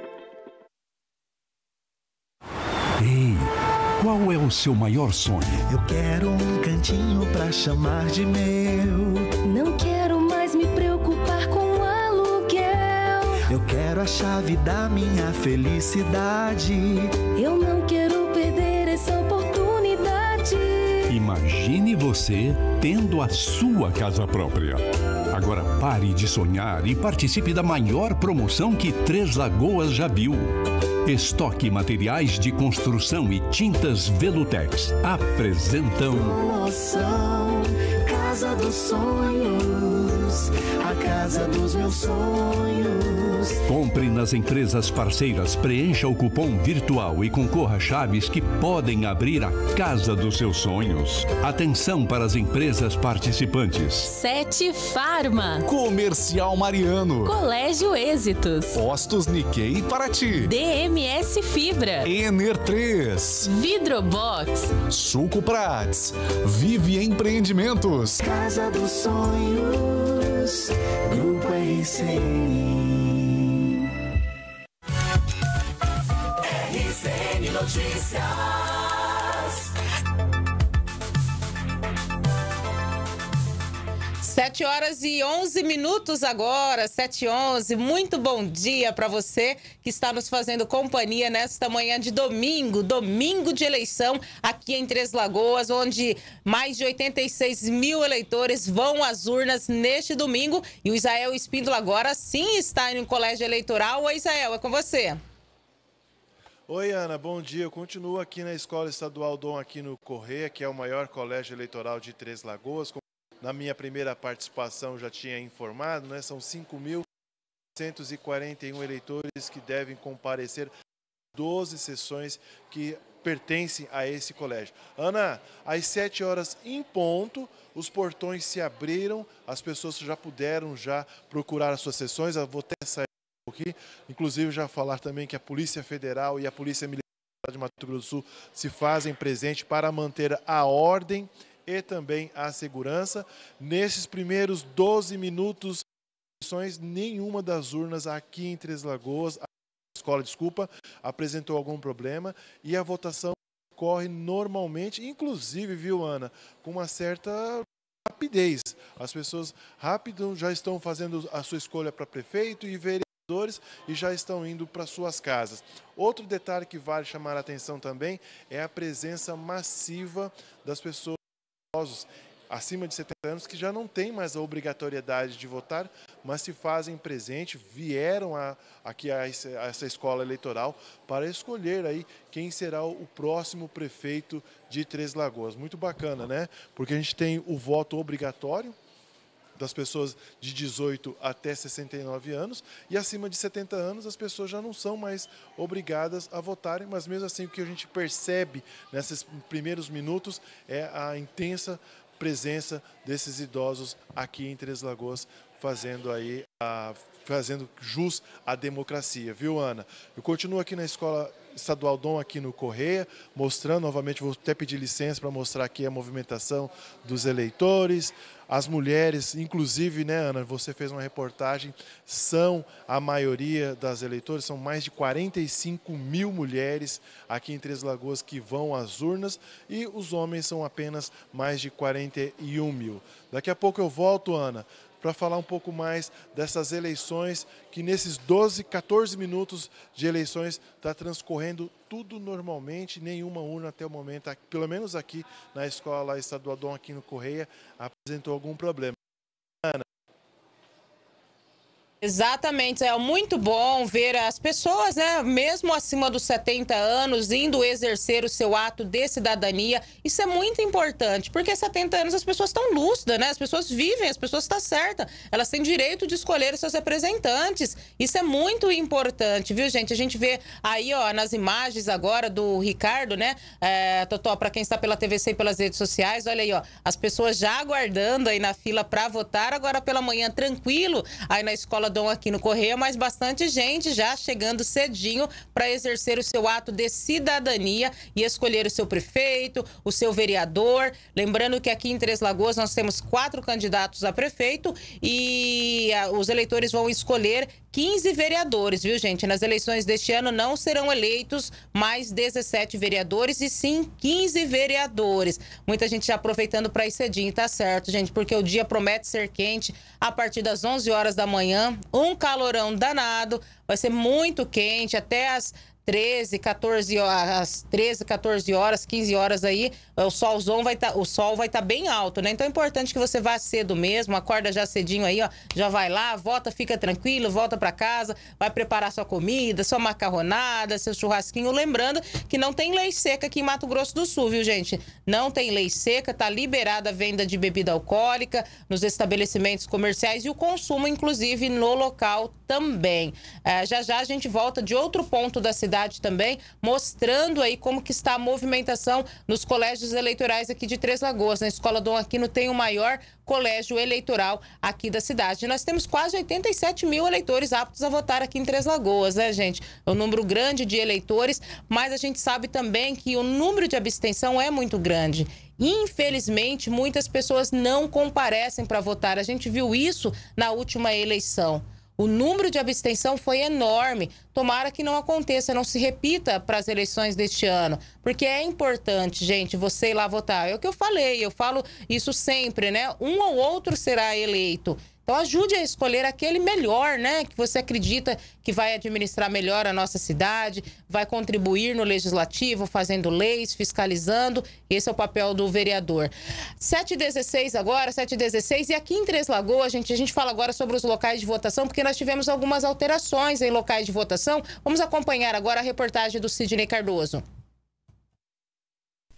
Qual é o seu maior sonho? Eu quero um cantinho para chamar de meu. Não quero mais me preocupar com aluguel. Eu quero a chave da minha felicidade. Eu não quero perder essa oportunidade. Imagine você tendo a sua casa própria. Agora pare de sonhar e participe da maior promoção que Três Lagoas já viu. Estoque Materiais de Construção e Tintas Velutex apresentam. Promoção, Casa dos Sonhos, a casa dos meus sonhos. Compre nas empresas parceiras, preencha o cupom virtual e concorra a chaves que podem abrir a casa dos seus sonhos. Atenção para as empresas participantes. Sete Farma. Comercial Mariano. Colégio Êxitos. Postos Nikkei Paraty. DMS Fibra. Ener 3. Vidrobox. Suco Prats. Vive Empreendimentos. Casa dos Sonhos. Grupo RCN. Notícias. Sete horas e onze minutos agora, sete h onze. Muito bom dia para você que está nos fazendo companhia nesta manhã de domingo, domingo de eleição aqui em Três Lagoas, onde mais de 86 mil eleitores vão às urnas neste domingo. E o Israel Espíndola agora sim está em um colégio eleitoral. Oi, Israel, é com você. Oi, Ana, bom dia. Eu continuo aqui na Escola Estadual Dom Aquino Correia, que é o maior colégio eleitoral de Três Lagoas. Na minha primeira participação já tinha informado, né? São 5.141 eleitores que devem comparecer 12 sessões que pertencem a esse colégio. Ana, às 7 horas em ponto, os portões se abriram, as pessoas já puderam já procurar as suas sessões, eu vou até sair aqui, inclusive já falar também que a Polícia Federal e a Polícia Militar de Mato Grosso do Sul se fazem presente para manter a ordem e também a segurança. Nesses primeiros 12 minutos, nenhuma das urnas aqui em Três Lagoas, a escola, desculpa, apresentou algum problema e a votação corre normalmente, inclusive, viu, Ana, com uma certa rapidez. As pessoas rápido já estão fazendo a sua escolha para prefeito e ver e já estão indo para suas casas. Outro detalhe que vale chamar a atenção também é a presença massiva das pessoas acima de 70 anos que já não têm mais a obrigatoriedade de votar, mas se fazem presente, vieram a, aqui a, a essa escola eleitoral para escolher aí quem será o próximo prefeito de Três Lagoas. Muito bacana, né? Porque a gente tem o voto obrigatório, das pessoas de 18 até 69 anos, e acima de 70 anos as pessoas já não são mais obrigadas a votarem, mas mesmo assim o que a gente percebe nesses primeiros minutos é a intensa presença desses idosos aqui em Três Lagoas fazendo aí a fazendo jus à democracia, viu Ana? Eu continuo aqui na escola Estadual Dom aqui no Correia, mostrando novamente, vou até pedir licença para mostrar aqui a movimentação dos eleitores, as mulheres, inclusive, né, Ana, você fez uma reportagem, são a maioria das eleitoras, são mais de 45 mil mulheres aqui em Três Lagoas que vão às urnas e os homens são apenas mais de 41 mil. Daqui a pouco eu volto, Ana, para falar um pouco mais dessas eleições, que nesses 12, 14 minutos de eleições está transcorrendo tudo normalmente, nenhuma urna até o momento, pelo menos aqui na Escola Estadual Dom Aquino Correia, apresentou algum problema. Exatamente, é muito bom ver as pessoas, né, mesmo acima dos 70 anos, indo exercer o seu ato de cidadania. Isso é muito importante, porque 70 anos as pessoas estão lúcidas, né? As pessoas vivem, as pessoas estão tá certas, elas têm direito de escolher os seus representantes. Isso é muito importante, viu, gente? A gente vê aí, ó, nas imagens agora do Ricardo, né? É, Totó, para quem está pela TVC e pelas redes sociais, olha aí, ó, as pessoas já aguardando aí na fila para votar, agora pela manhã tranquilo, aí na escola aqui no Correio, mas bastante gente já chegando cedinho para exercer o seu ato de cidadania e escolher o seu prefeito, o seu vereador. Lembrando que aqui em Três Lagoas nós temos quatro candidatos a prefeito e ah, os eleitores vão escolher 15 vereadores, viu, gente? Nas eleições deste ano não serão eleitos mais 17 vereadores e sim 15 vereadores. Muita gente já aproveitando para ir cedinho, tá certo, gente? Porque o dia promete ser quente a partir das 11 horas da manhã um calorão danado, vai ser muito quente, até as 13, 14 às 13, 14 horas, 15 horas aí, o solzão vai tá, o sol vai estar tá bem alto, né? Então é importante que você vá cedo mesmo, acorda já cedinho aí, ó, já vai lá, volta, fica tranquilo, volta para casa, vai preparar sua comida, sua macarronada, seu churrasquinho, lembrando que não tem lei seca aqui em Mato Grosso do Sul, viu, gente? Não tem lei seca, tá liberada a venda de bebida alcoólica nos estabelecimentos comerciais e o consumo inclusive no local também. É, já já a gente volta de outro ponto da cidade cidade também, mostrando aí como que está a movimentação nos colégios eleitorais aqui de Três Lagoas. Na Escola Dom Aquino tem o maior colégio eleitoral aqui da cidade. Nós temos quase 87 mil eleitores aptos a votar aqui em Três Lagoas, né, gente? É um número grande de eleitores, mas a gente sabe também que o número de abstenção é muito grande. Infelizmente, muitas pessoas não comparecem para votar. A gente viu isso na última eleição. O número de abstenção foi enorme. Tomara que não aconteça, não se repita para as eleições deste ano. Porque é importante, gente, você ir lá votar. É o que eu falei, eu falo isso sempre, né? Um ou outro será eleito. Então ajude a escolher aquele melhor, né? Que você acredita que vai administrar melhor a nossa cidade, vai contribuir no legislativo, fazendo leis, fiscalizando. Esse é o papel do vereador. 7h16 agora, 7h16. E aqui em Três Lagoas, gente, a gente fala agora sobre os locais de votação, porque nós tivemos algumas alterações em locais de votação. Vamos acompanhar agora a reportagem do Sidney Cardoso.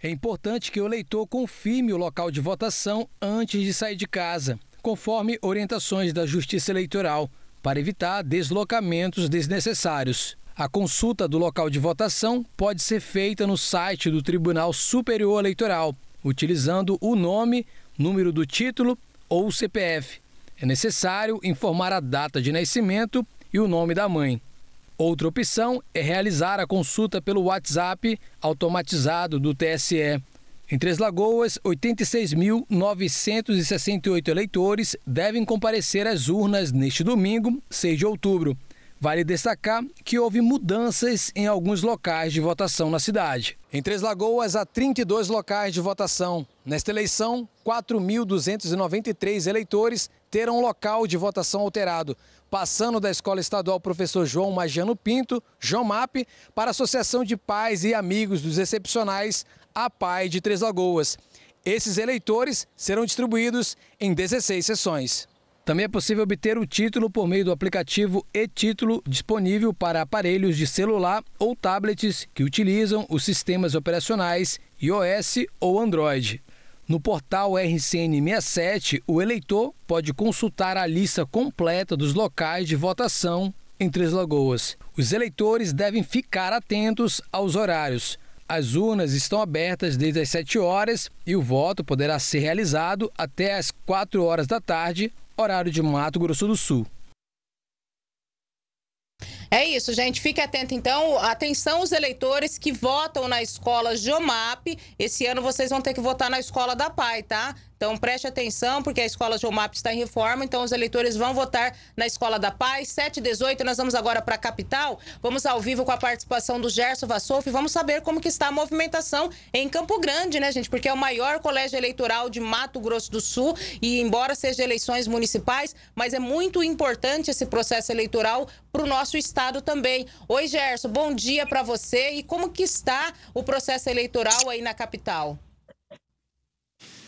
É importante que o eleitor confirme o local de votação antes de sair de casa conforme orientações da Justiça Eleitoral, para evitar deslocamentos desnecessários. A consulta do local de votação pode ser feita no site do Tribunal Superior Eleitoral, utilizando o nome, número do título ou CPF. É necessário informar a data de nascimento e o nome da mãe. Outra opção é realizar a consulta pelo WhatsApp automatizado do TSE. Em Três Lagoas, 86.968 eleitores devem comparecer às urnas neste domingo, 6 de outubro. Vale destacar que houve mudanças em alguns locais de votação na cidade. Em Três Lagoas, há 32 locais de votação. Nesta eleição, 4.293 eleitores terão local de votação alterado, passando da Escola Estadual Professor João Magiano Pinto, João MAP, para a Associação de Pais e Amigos dos Excepcionais, a PAI de Três Lagoas. Esses eleitores serão distribuídos em 16 sessões. Também é possível obter o título por meio do aplicativo e-Título, disponível para aparelhos de celular ou tablets que utilizam os sistemas operacionais iOS ou Android. No portal RCN67, o eleitor pode consultar a lista completa dos locais de votação em Três Lagoas. Os eleitores devem ficar atentos aos horários. As urnas estão abertas desde as 7 horas e o voto poderá ser realizado até às 4 horas da tarde, horário de Mato Grosso do Sul. É isso, gente. Fique atento, então. Atenção os eleitores que votam na escola Jomap. Esse ano vocês vão ter que votar na escola da PAI, tá? Então preste atenção, porque a escola Jomap está em reforma, então os eleitores vão votar na escola da Pai. 7h18, nós vamos agora para a capital. Vamos ao vivo com a participação do Gerson Vassouf. Vamos saber como que está a movimentação em Campo Grande, né, gente? Porque é o maior colégio eleitoral de Mato Grosso do Sul e embora seja eleições municipais, mas é muito importante esse processo eleitoral para o nosso estado. Estado também. Oi, Gerson, bom dia para você. E como que está o processo eleitoral aí na capital?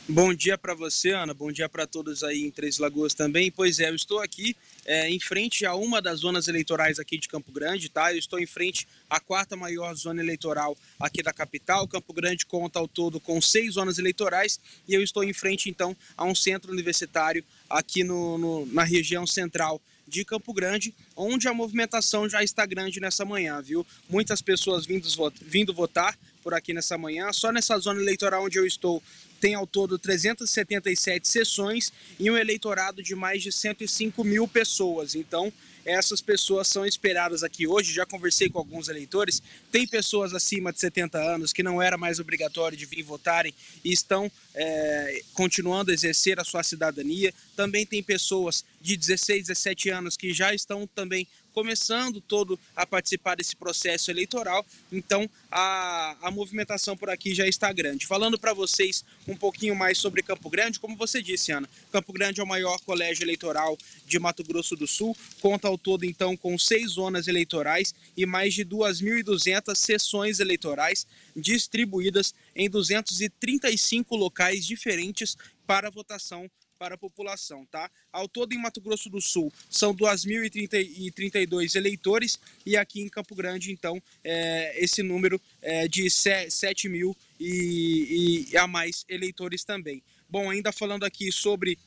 Bom dia para você, Ana. Bom dia para todos aí em Três Lagoas também. Pois é, eu estou aqui é, em frente a uma das zonas eleitorais aqui de Campo Grande, tá? Eu estou em frente à quarta maior zona eleitoral aqui da capital. Campo Grande conta ao todo com seis zonas eleitorais e eu estou em frente, então, a um centro universitário aqui no, no na região central de Campo Grande, onde a movimentação já está grande nessa manhã, viu? Muitas pessoas vindo votar por aqui nessa manhã. Só nessa zona eleitoral onde eu estou, tem ao todo 377 sessões e um eleitorado de mais de 105 mil pessoas. Então, essas pessoas são esperadas aqui hoje. Já conversei com alguns eleitores, tem pessoas acima de 70 anos que não era mais obrigatório de vir votarem e estão é, continuando a exercer a sua cidadania. Também tem pessoas de 16, 17 anos que já estão também começando todo a participar desse processo eleitoral. Então, a, a movimentação por aqui já está grande. Falando para vocês um pouquinho mais sobre Campo Grande, como você disse, Ana, Campo Grande é o maior colégio eleitoral de Mato Grosso do Sul, conta ao todo, então, com seis zonas eleitorais e mais de 2.200 sessões eleitorais distribuídas em 235 locais diferentes para votação para a população, tá? Ao todo em Mato Grosso do Sul são 2.032 eleitores e aqui em Campo Grande, então, é, esse número é de 7 mil e, e a mais eleitores também. Bom, ainda falando aqui sobre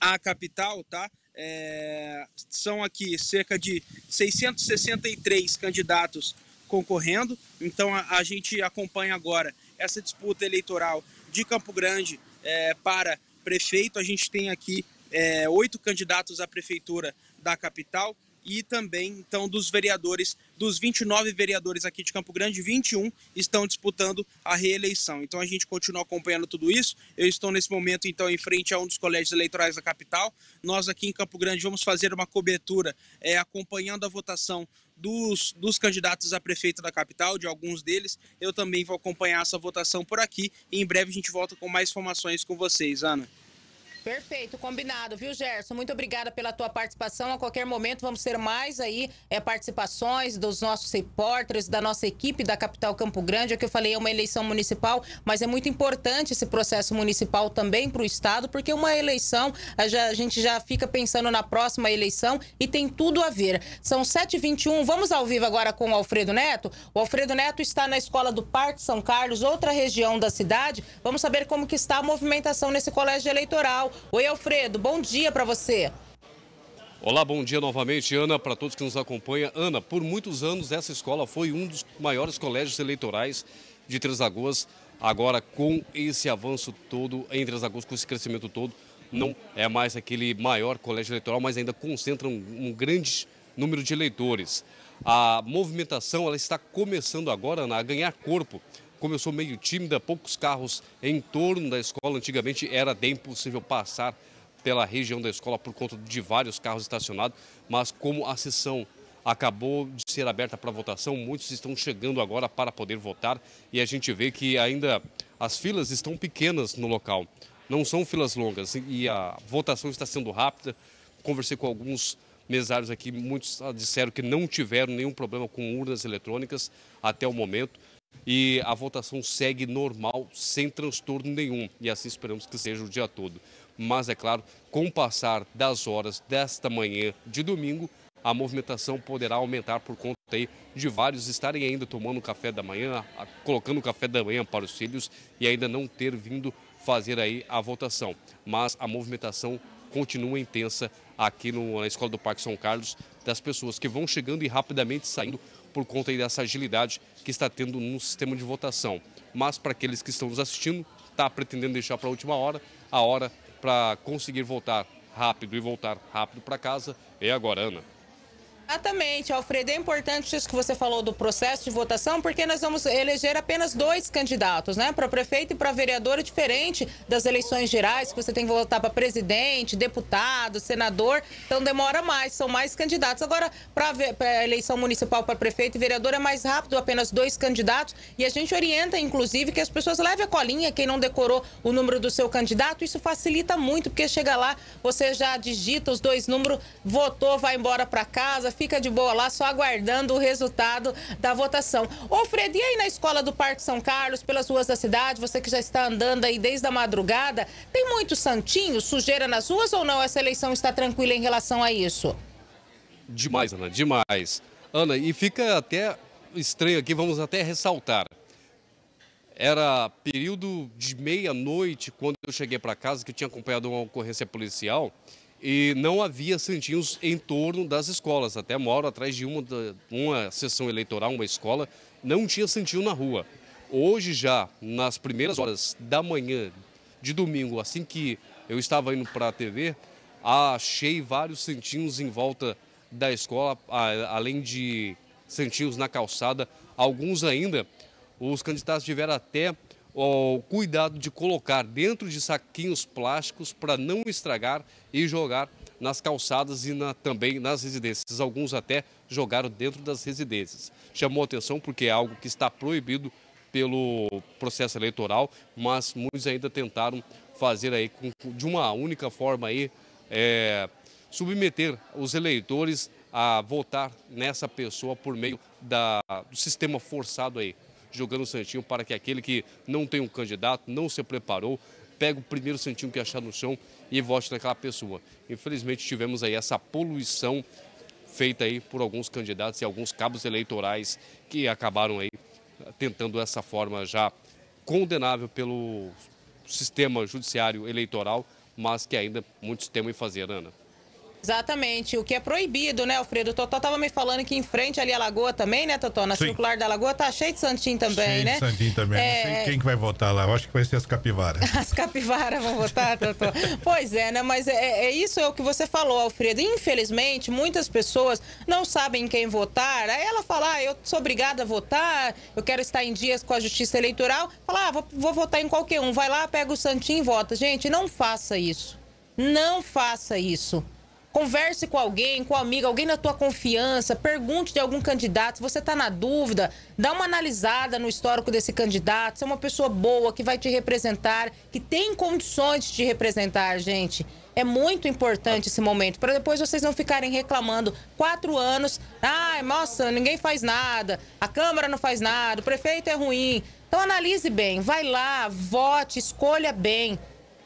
a capital, tá? É, são aqui cerca de 663 candidatos concorrendo, então a, a gente acompanha agora essa disputa eleitoral de Campo Grande é, para prefeito. A gente tem aqui é, oito candidatos à prefeitura da capital e também então dos vereadores, dos 29 vereadores aqui de Campo Grande, 21 estão disputando a reeleição. Então a gente continua acompanhando tudo isso. Eu estou nesse momento então em frente a um dos colégios eleitorais da capital. Nós aqui em Campo Grande vamos fazer uma cobertura é, acompanhando a votação dos, dos candidatos a prefeito da capital, de alguns deles. Eu também vou acompanhar essa votação por aqui e em breve a gente volta com mais informações com vocês, Ana. Perfeito, combinado, viu, Gerson? Muito obrigada pela tua participação. A qualquer momento vamos ter mais aí é, participações dos nossos repórteres, da nossa equipe da capital Campo Grande. É que eu falei, é uma eleição municipal, mas é muito importante esse processo municipal também para o Estado, porque uma eleição, a, já, a gente já fica pensando na próxima eleição e tem tudo a ver. São 7h21, vamos ao vivo agora com o Alfredo Neto. O Alfredo Neto está na Escola do Parque São Carlos, outra região da cidade. Vamos saber como que está a movimentação nesse colégio eleitoral. Oi, Alfredo, bom dia para você. Olá, bom dia novamente, Ana, para todos que nos acompanham. Ana, por muitos anos essa escola foi um dos maiores colégios eleitorais de Três Lagoas. Agora, com esse avanço todo em Três Lagoas, com esse crescimento todo, não é mais aquele maior colégio eleitoral, mas ainda concentra um, um grande número de eleitores. A movimentação ela está começando agora Ana, a ganhar corpo como eu sou meio tímida, poucos carros em torno da escola. Antigamente era bem possível passar pela região da escola por conta de vários carros estacionados, mas como a sessão acabou de ser aberta para votação, muitos estão chegando agora para poder votar e a gente vê que ainda as filas estão pequenas no local. Não são filas longas e a votação está sendo rápida. Conversei com alguns mesários aqui, muitos disseram que não tiveram nenhum problema com urnas eletrônicas até o momento e a votação segue normal, sem transtorno nenhum. E assim esperamos que seja o dia todo. Mas, é claro, com o passar das horas desta manhã de domingo, a movimentação poderá aumentar por conta aí de vários estarem ainda tomando café da manhã, colocando o café da manhã para os filhos e ainda não ter vindo fazer aí a votação. Mas a movimentação continua intensa aqui no, na Escola do Parque São Carlos, das pessoas que vão chegando e rapidamente saindo por conta dessa agilidade que está tendo no sistema de votação. Mas para aqueles que estão nos assistindo, está pretendendo deixar para a última hora, a hora para conseguir voltar rápido e voltar rápido para casa é agora, Ana. Exatamente, Alfredo. É importante isso que você falou do processo de votação, porque nós vamos eleger apenas dois candidatos, né? Para prefeito e para vereador, é diferente das eleições gerais, que você tem que votar para presidente, deputado, senador. Então demora mais, são mais candidatos. Agora, para a eleição municipal para prefeito e vereador é mais rápido, apenas dois candidatos. E a gente orienta, inclusive, que as pessoas levem a colinha, quem não decorou o número do seu candidato. Isso facilita muito, porque chega lá, você já digita os dois números, votou, vai embora para casa, fica fica de boa lá, só aguardando o resultado da votação. Ô, Fred, e aí na escola do Parque São Carlos, pelas ruas da cidade, você que já está andando aí desde a madrugada, tem muito santinho, sujeira nas ruas ou não? Essa eleição está tranquila em relação a isso? Demais, Ana, demais. Ana, e fica até estranho aqui, vamos até ressaltar. Era período de meia-noite, quando eu cheguei para casa, que eu tinha acompanhado uma ocorrência policial e não havia santinhos em torno das escolas. Até moro atrás de uma, uma sessão eleitoral, uma escola, não tinha santinho na rua. Hoje já, nas primeiras horas da manhã de domingo, assim que eu estava indo para a TV, achei vários santinhos em volta da escola, além de santinhos na calçada, alguns ainda. Os candidatos tiveram até o cuidado de colocar dentro de saquinhos plásticos para não estragar e jogar nas calçadas e na, também nas residências. Alguns até jogaram dentro das residências. Chamou atenção porque é algo que está proibido pelo processo eleitoral, mas muitos ainda tentaram fazer aí com, de uma única forma aí é, submeter os eleitores a votar nessa pessoa por meio da, do sistema forçado aí jogando o santinho para que aquele que não tem um candidato, não se preparou, pega o primeiro santinho que achar no chão e vote naquela pessoa. Infelizmente tivemos aí essa poluição feita aí por alguns candidatos e alguns cabos eleitorais que acabaram aí tentando essa forma já condenável pelo sistema judiciário eleitoral, mas que ainda muitos temem fazer, Ana. Exatamente. O que é proibido, né, Alfredo? O Totó tava me falando que em frente ali à lagoa também, né, Totó? Na Sim. circular da lagoa tá cheio de santinho também, cheio né? Cheio de santinho também. É... Não sei é. quem que vai votar lá. Eu acho que vai ser as capivaras. As capivaras vão votar, Totó. pois é, né? Mas é, é, isso é o que você falou, Alfredo. Infelizmente, muitas pessoas não sabem quem votar. Aí ela fala, ah, eu sou obrigada a votar, eu quero estar em dias com a justiça eleitoral. Fala, ah, vou, vou votar em qualquer um. Vai lá, pega o santinho e vota. Gente, não faça isso. Não faça isso. Converse com alguém, com um amigo, alguém da tua confiança, pergunte de algum candidato, se você está na dúvida, dá uma analisada no histórico desse candidato, se é uma pessoa boa, que vai te representar, que tem condições de te representar, gente. É muito importante esse momento, para depois vocês não ficarem reclamando quatro anos. Ai, nossa, ninguém faz nada, a Câmara não faz nada, o prefeito é ruim. Então analise bem, vai lá, vote, escolha bem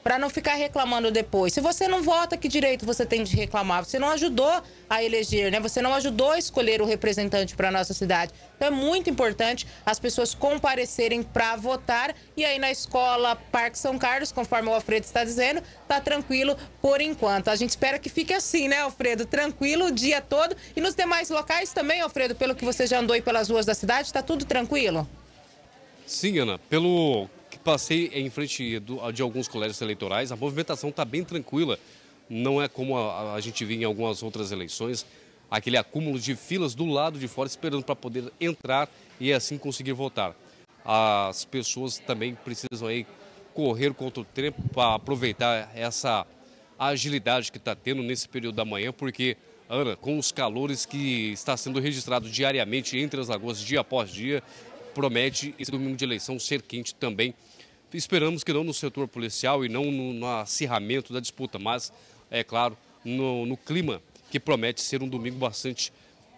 para não ficar reclamando depois. Se você não vota, que direito você tem de reclamar? Você não ajudou a eleger, né? Você não ajudou a escolher o representante para nossa cidade. Então é muito importante as pessoas comparecerem para votar e aí na escola Parque São Carlos, conforme o Alfredo está dizendo, tá tranquilo por enquanto. A gente espera que fique assim, né, Alfredo? Tranquilo o dia todo e nos demais locais também, Alfredo, pelo que você já andou aí pelas ruas da cidade, está tudo tranquilo? Sim, Ana, pelo passei em frente de alguns colégios eleitorais, a movimentação está bem tranquila. Não é como a, gente vê em algumas outras eleições, aquele acúmulo de filas do lado de fora esperando para poder entrar e assim conseguir votar. As pessoas também precisam aí correr contra o tempo para aproveitar essa agilidade que está tendo nesse período da manhã, porque, Ana, com os calores que está sendo registrado diariamente entre as lagoas, dia após dia, promete esse domingo de eleição ser quente também Esperamos que não no setor policial e não no, no acirramento da disputa, mas, é claro, no, no clima que promete ser um domingo bastante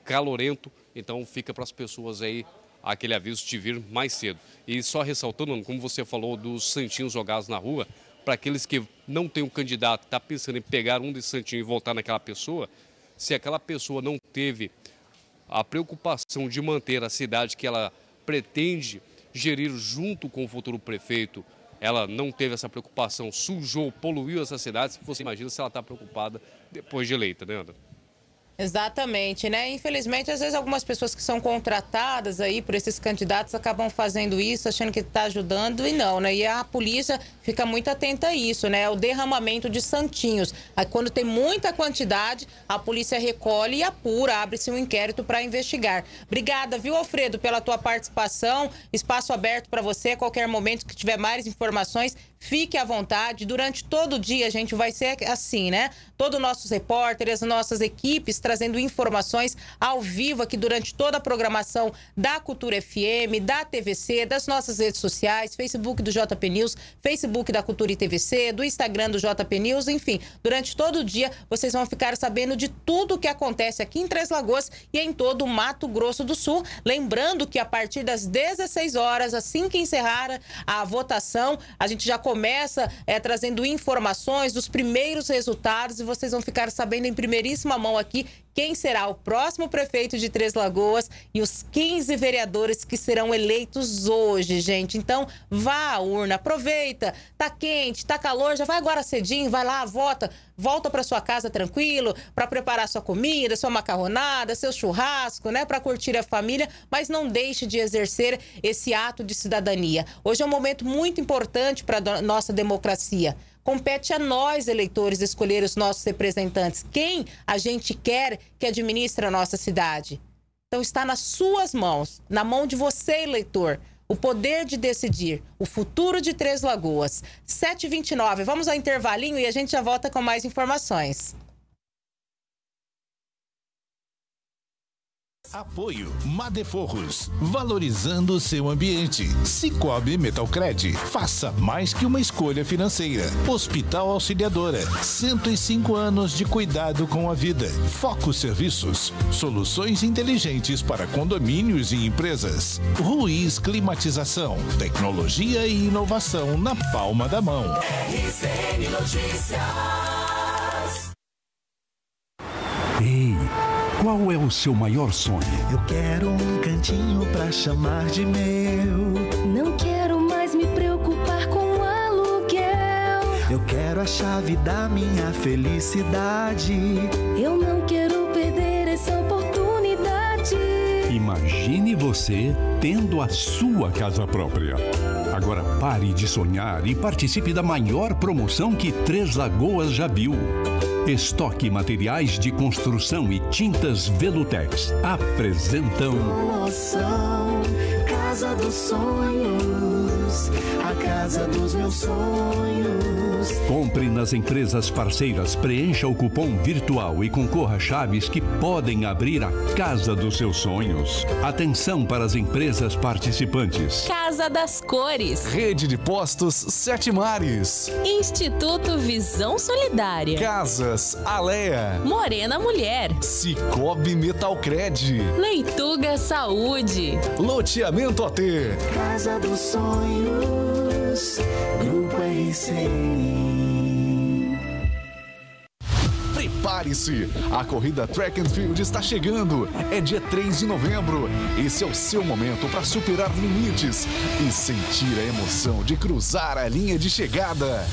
calorento. Então fica para as pessoas aí aquele aviso de vir mais cedo. E só ressaltando, como você falou dos santinhos jogados na rua, para aqueles que não têm um candidato, está pensando em pegar um dos santinhos e voltar naquela pessoa, se aquela pessoa não teve a preocupação de manter a cidade que ela pretende gerir junto com o futuro prefeito. Ela não teve essa preocupação, sujou, poluiu essa cidade. Você imagina se ela está preocupada depois de eleita, né, André? Exatamente, né? Infelizmente, às vezes algumas pessoas que são contratadas aí por esses candidatos acabam fazendo isso, achando que está ajudando e não, né? E a polícia fica muito atenta a isso, né? É o derramamento de santinhos. Aí, quando tem muita quantidade, a polícia recolhe e apura, abre-se um inquérito para investigar. Obrigada, viu, Alfredo, pela tua participação. Espaço aberto para você, a qualquer momento que tiver mais informações, Fique à vontade. Durante todo o dia a gente vai ser assim, né? Todos nossos repórteres, nossas equipes trazendo informações ao vivo aqui durante toda a programação da Cultura FM, da TVC, das nossas redes sociais, Facebook do JP News, Facebook da Cultura e TVC, do Instagram do JP News, enfim. Durante todo o dia vocês vão ficar sabendo de tudo o que acontece aqui em Três Lagoas e em todo o Mato Grosso do Sul. Lembrando que a partir das 16 horas, assim que encerrar a votação, a gente já começa é, trazendo informações dos primeiros resultados e vocês vão ficar sabendo em primeiríssima mão aqui quem será o próximo prefeito de Três Lagoas e os 15 vereadores que serão eleitos hoje, gente. Então, vá à urna, aproveita. Tá quente, tá calor, já vai agora cedinho, vai lá, vota. Volta para sua casa tranquilo, para preparar sua comida, sua macarronada, seu churrasco, né, para curtir a família, mas não deixe de exercer esse ato de cidadania. Hoje é um momento muito importante para nossa democracia. Compete a nós, eleitores, escolher os nossos representantes, quem a gente quer que administre a nossa cidade. Então está nas suas mãos, na mão de você, eleitor, o poder de decidir o futuro de Três Lagoas. 7h29, vamos ao intervalinho e a gente já volta com mais informações. Apoio Madeforros, valorizando o seu ambiente. Cicobi Metalcred, faça mais que uma escolha financeira. Hospital Auxiliadora, 105 anos de cuidado com a vida. Foco Serviços, soluções inteligentes para condomínios e empresas. Ruiz Climatização, tecnologia e inovação na palma da mão. RCN Notícias. Ei. Qual é o seu maior sonho? Eu quero um cantinho para chamar de meu. Não quero mais me preocupar com aluguel. Eu quero a chave da minha felicidade. Eu não quero perder essa oportunidade. Imagine você tendo a sua casa própria. Agora pare de sonhar e participe da maior promoção que Três Lagoas já viu. Estoque Materiais de Construção e Tintas Velutex apresentam Casa dos Sonhos, a casa dos meus sonhos. Compre nas empresas parceiras, preencha o cupom virtual e concorra a chaves que podem abrir a casa dos seus sonhos. Atenção para as empresas participantes. Casa das Cores. Rede de Postos Sete Mares. Instituto Visão Solidária. Casas Alea. Morena Mulher. Cicobi Metalcred. Leituga Saúde. Loteamento AT. Casa dos Sonhos. seni prepare-se. A corrida Track and Field está chegando. É dia 3 de novembro. Esse é o seu momento para superar limites e sentir a emoção de cruzar a linha de chegada.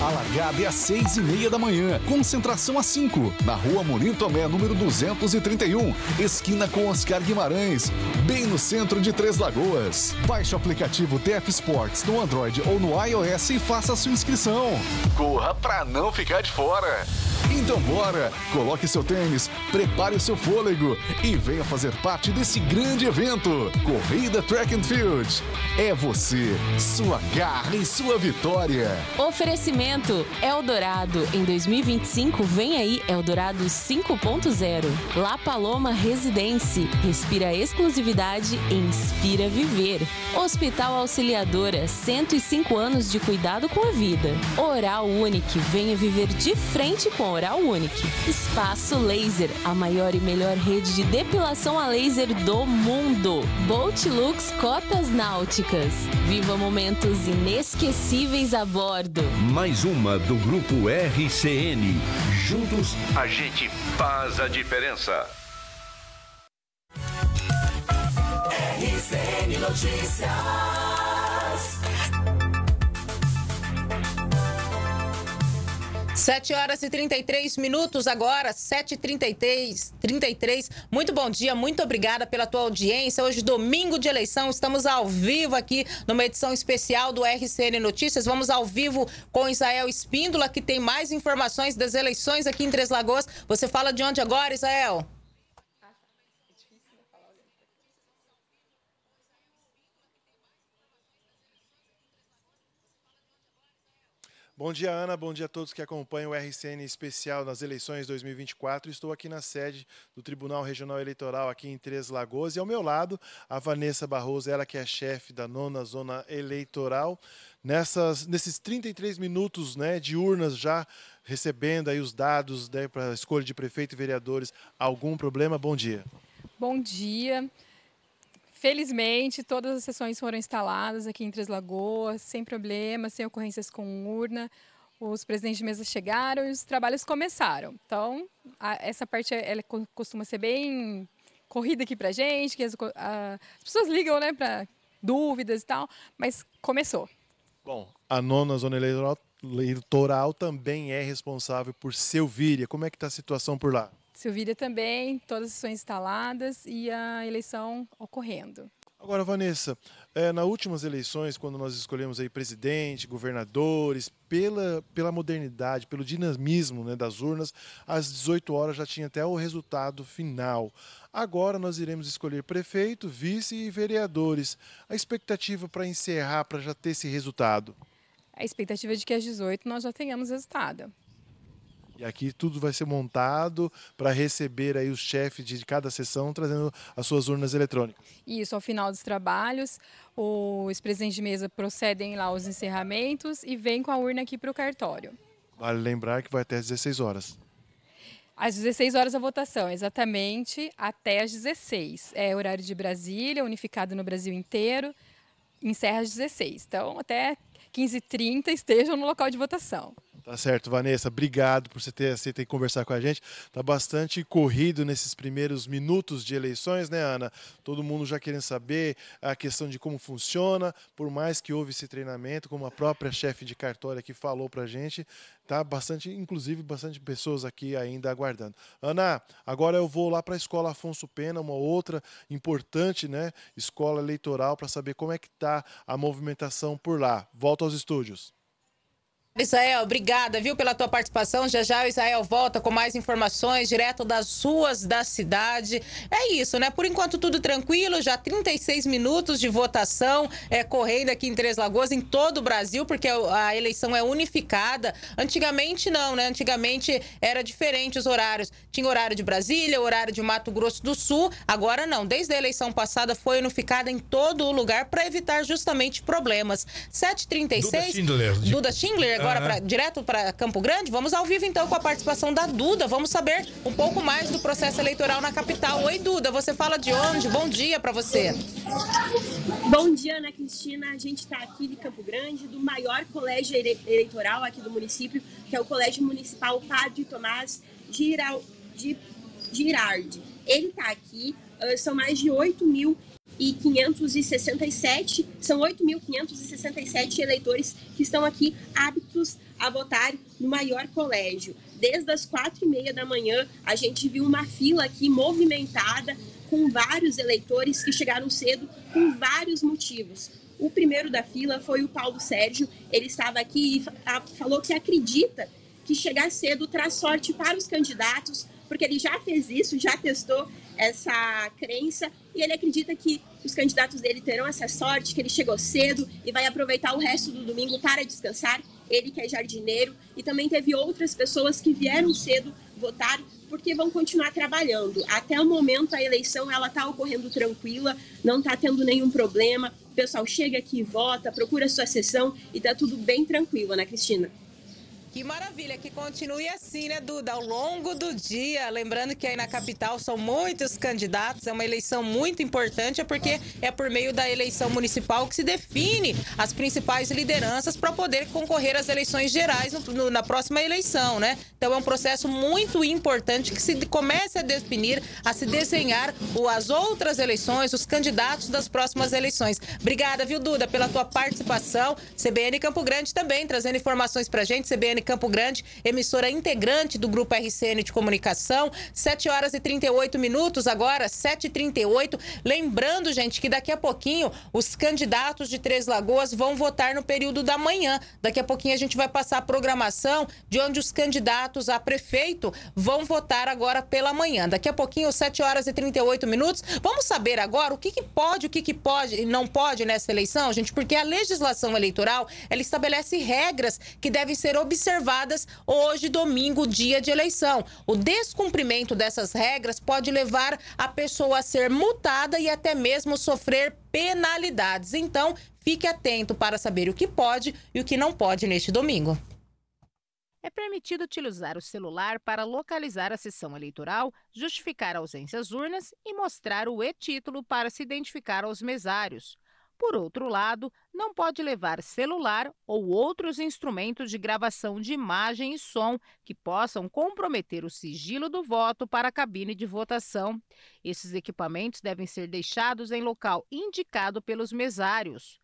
A largada é às seis e meia da manhã, concentração às 5, na rua Morim Tomé, número 231, esquina com Oscar Guimarães, bem no centro de Três Lagoas. Baixe o aplicativo TF Sports no Android ou no iOS e faça sua inscrição. Corra pra não ficar de fora! Então bora! Coloque seu tênis, prepare seu fôlego e venha fazer parte desse grande evento. Corrida Track and Field. É você, sua garra e sua vitória. Oferecimento Eldorado. Em 2025, vem aí Eldorado 5.0. La Paloma Residence. Respira exclusividade e inspira viver. Hospital Auxiliadora. 105 anos de cuidado com a vida. Oral Unique. Venha viver de frente com Oral Unique. Espaço Laser, a maior e melhor rede de depilação a laser do mundo. Bolt Lux Cotas Náuticas. Viva momentos inesquecíveis a bordo. Mais uma do grupo RCN. Juntos a gente faz a diferença. RCN Notícias. 7 horas e 33 minutos agora, 7h33. 33. Muito bom dia, muito obrigada pela tua audiência. Hoje, domingo de eleição, estamos ao vivo aqui numa edição especial do RCN Notícias. Vamos ao vivo com Israel Espíndola, que tem mais informações das eleições aqui em Três Lagoas. Você fala de onde agora, Israel? Bom dia, Ana. Bom dia a todos que acompanham o RCN Especial nas eleições 2024. Estou aqui na sede do Tribunal Regional Eleitoral, aqui em Três Lagoas. E ao meu lado, a Vanessa Barroso, ela que é chefe da nona zona eleitoral. Nessas, nesses 33 minutos né, de urnas já recebendo aí os dados né, para a escolha de prefeito e vereadores, algum problema? Bom dia. Bom dia. Felizmente, todas as sessões foram instaladas aqui em Três Lagoas, sem problemas, sem ocorrências com urna. Os presidentes de mesa chegaram e os trabalhos começaram. Então, a, essa parte ela costuma ser bem corrida aqui para a gente, que as, a, as pessoas ligam, né, para dúvidas e tal, mas começou. Bom, a nona zona eleitoral, eleitoral também é responsável por Selvíria. Como é que está a situação por lá? Silvília também, todas as sessões instaladas e a eleição ocorrendo. Agora, Vanessa, é, eh, nas últimas eleições, quando nós escolhemos aí presidente, governadores, pela, pela modernidade, pelo dinamismo né, das urnas, às 18 horas já tinha até o resultado final. Agora nós iremos escolher prefeito, vice e vereadores. A expectativa para encerrar, para já ter esse resultado? A expectativa é de que às 18 nós já tenhamos resultado. E aqui tudo vai ser montado para receber aí os chefes de cada sessão trazendo as suas urnas eletrônicas. Isso, ao final dos trabalhos, os presidentes de mesa procedem lá aos encerramentos e vêm com a urna aqui para o cartório. Vale lembrar que vai até às 16 horas. Às 16 horas a votação, exatamente até às 16. É horário de Brasília, unificado no Brasil inteiro, encerra às 16. Então, até 15h30 estejam no local de votação. Tá certo, Vanessa, obrigado por você ter aceito e conversar com a gente. Tá bastante corrido nesses primeiros minutos de eleições, né, Ana? Todo mundo já querendo saber a questão de como funciona, por mais que houve esse treinamento, como a própria chefe de cartório aqui falou pra gente, tá bastante, inclusive, bastante pessoas aqui ainda aguardando. Ana, agora eu vou lá para a escola Afonso Pena, uma outra importante, né, escola eleitoral para saber como é que tá a movimentação por lá. Volta aos estúdios. Israel, obrigada, viu, pela tua participação. Já já o Israel volta com mais informações direto das ruas da cidade. É isso, né? Por enquanto tudo tranquilo, já 36 minutos de votação é, correndo aqui em Três Lagoas, em todo o Brasil, porque a eleição é unificada. Antigamente não, né? Antigamente era diferente os horários. Tinha horário de Brasília, horário de Mato Grosso do Sul, agora não. Desde a eleição passada foi unificada em todo o lugar para evitar justamente problemas. 7h36, Duda Schindler, Duda Schindler agora uhum. pra, direto para Campo Grande, vamos ao vivo então com a participação da Duda. Vamos saber um pouco mais do processo eleitoral na capital. Oi, Duda, você fala de onde? Bom dia para você. Bom dia, Ana Cristina. A gente está aqui de Campo Grande, do maior colégio eleitoral aqui do município, que é o Colégio Municipal Padre Tomás de Girardi. Ele está aqui, são mais de 8 mil e 567, são 8.567 eleitores que estão aqui aptos a votar no maior colégio. Desde as quatro e meia da manhã, a gente viu uma fila aqui movimentada com vários eleitores que chegaram cedo com vários motivos. O primeiro da fila foi o Paulo Sérgio, ele estava aqui e falou que acredita que chegar cedo traz sorte para os candidatos, porque ele já fez isso, já testou essa crença e ele acredita que os candidatos dele terão essa sorte, que ele chegou cedo e vai aproveitar o resto do domingo para descansar. Ele que é jardineiro e também teve outras pessoas que vieram cedo votar porque vão continuar trabalhando. Até o momento a eleição ela está ocorrendo tranquila, não está tendo nenhum problema. O pessoal chega aqui, vota, procura sua sessão e está tudo bem tranquilo, né, Cristina? Que maravilha, que continue assim, né, Duda, ao longo do dia. Lembrando que aí na capital são muitos candidatos, é uma eleição muito importante, é porque é por meio da eleição municipal que se define as principais lideranças para poder concorrer às eleições gerais no, no, na próxima eleição, né? Então é um processo muito importante que se comece a definir, a se desenhar o, as outras eleições, os candidatos das próximas eleições. Obrigada, viu, Duda, pela tua participação. CBN Campo Grande também trazendo informações pra gente, CBN Campo Grande, emissora integrante do Grupo RCN de Comunicação. 7 horas e 38 minutos agora, 7h38. Lembrando, gente, que daqui a pouquinho os candidatos de Três Lagoas vão votar no período da manhã. Daqui a pouquinho a gente vai passar a programação de onde os candidatos a prefeito vão votar agora pela manhã. Daqui a pouquinho, 7 horas e 38 minutos. Vamos saber agora o que, que pode, o que, que pode e não pode nessa eleição, gente, porque a legislação eleitoral ela estabelece regras que devem ser observadas observadas hoje, domingo, dia de eleição. O descumprimento dessas regras pode levar a pessoa a ser multada e até mesmo sofrer penalidades. Então, fique atento para saber o que pode e o que não pode neste domingo. É permitido utilizar o celular para localizar a sessão eleitoral, justificar ausências urnas e mostrar o e-título para se identificar aos mesários. Por outro lado, não pode levar celular ou outros instrumentos de gravação de imagem e som que possam comprometer o sigilo do voto para a cabine de votação. Esses equipamentos devem ser deixados em local indicado pelos mesários.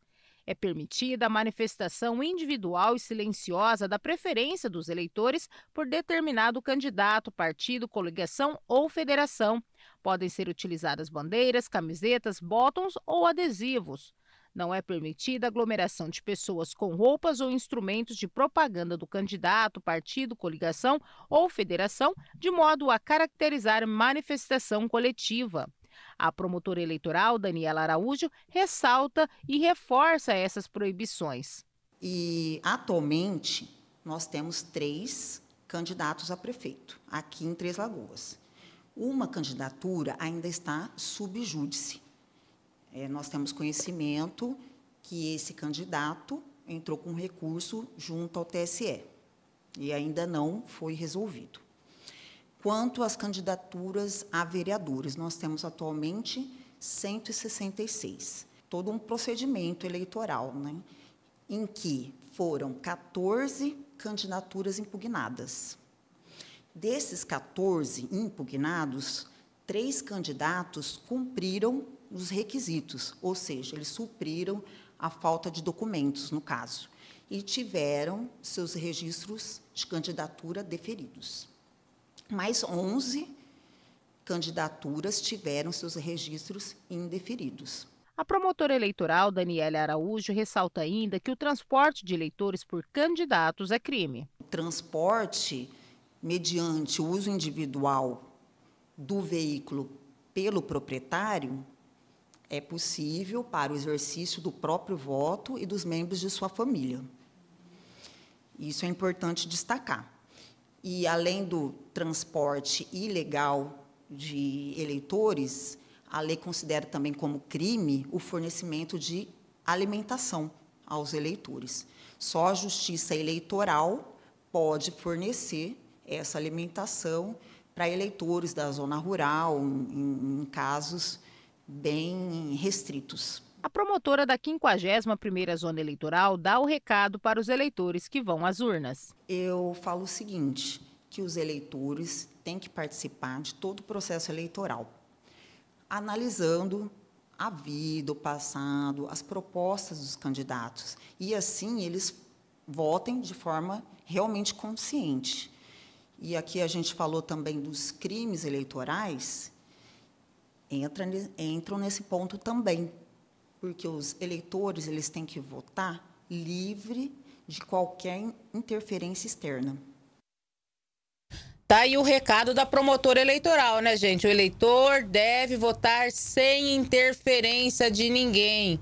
É permitida a manifestação individual e silenciosa da preferência dos eleitores por determinado candidato, partido, coligação ou federação. Podem ser utilizadas bandeiras, camisetas, botões ou adesivos. Não é permitida aglomeração de pessoas com roupas ou instrumentos de propaganda do candidato, partido, coligação ou federação, de modo a caracterizar manifestação coletiva. A promotora eleitoral, Daniela Araújo, ressalta e reforça essas proibições. E atualmente nós temos três candidatos a prefeito aqui em Três Lagoas. Uma candidatura ainda está subjúdice é, nós temos conhecimento que esse candidato entrou com recurso junto ao TSE e ainda não foi resolvido. Quanto às candidaturas a vereadores, nós temos atualmente 166. Todo um procedimento eleitoral, né, em que foram 14 candidaturas impugnadas. Desses 14 impugnados, três candidatos cumpriram os requisitos, ou seja, eles supriram a falta de documentos, no caso, e tiveram seus registros de candidatura deferidos. Mais 11 candidaturas tiveram seus registros indeferidos. A promotora eleitoral Daniela Araújo ressalta ainda que o transporte de eleitores por candidatos é crime. O transporte mediante o uso individual do veículo pelo proprietário é possível para o exercício do próprio voto e dos membros de sua família. Isso é importante destacar. E, além do transporte ilegal de eleitores, a lei considera também como crime o fornecimento de alimentação aos eleitores. Só a justiça eleitoral pode fornecer essa alimentação para eleitores da zona rural, em, em casos bem restritos. A promotora da 51ª Zona Eleitoral dá o recado para os eleitores que vão às urnas. Eu falo o seguinte, que os eleitores têm que participar de todo o processo eleitoral, analisando a vida, o passado, as propostas dos candidatos, e assim eles votem de forma realmente consciente. E aqui a gente falou também dos crimes eleitorais, entra, entram nesse ponto também, porque os eleitores eles têm que votar livre de qualquer interferência externa. Tá aí o recado da promotora eleitoral, né, gente? O eleitor deve votar sem interferência de ninguém.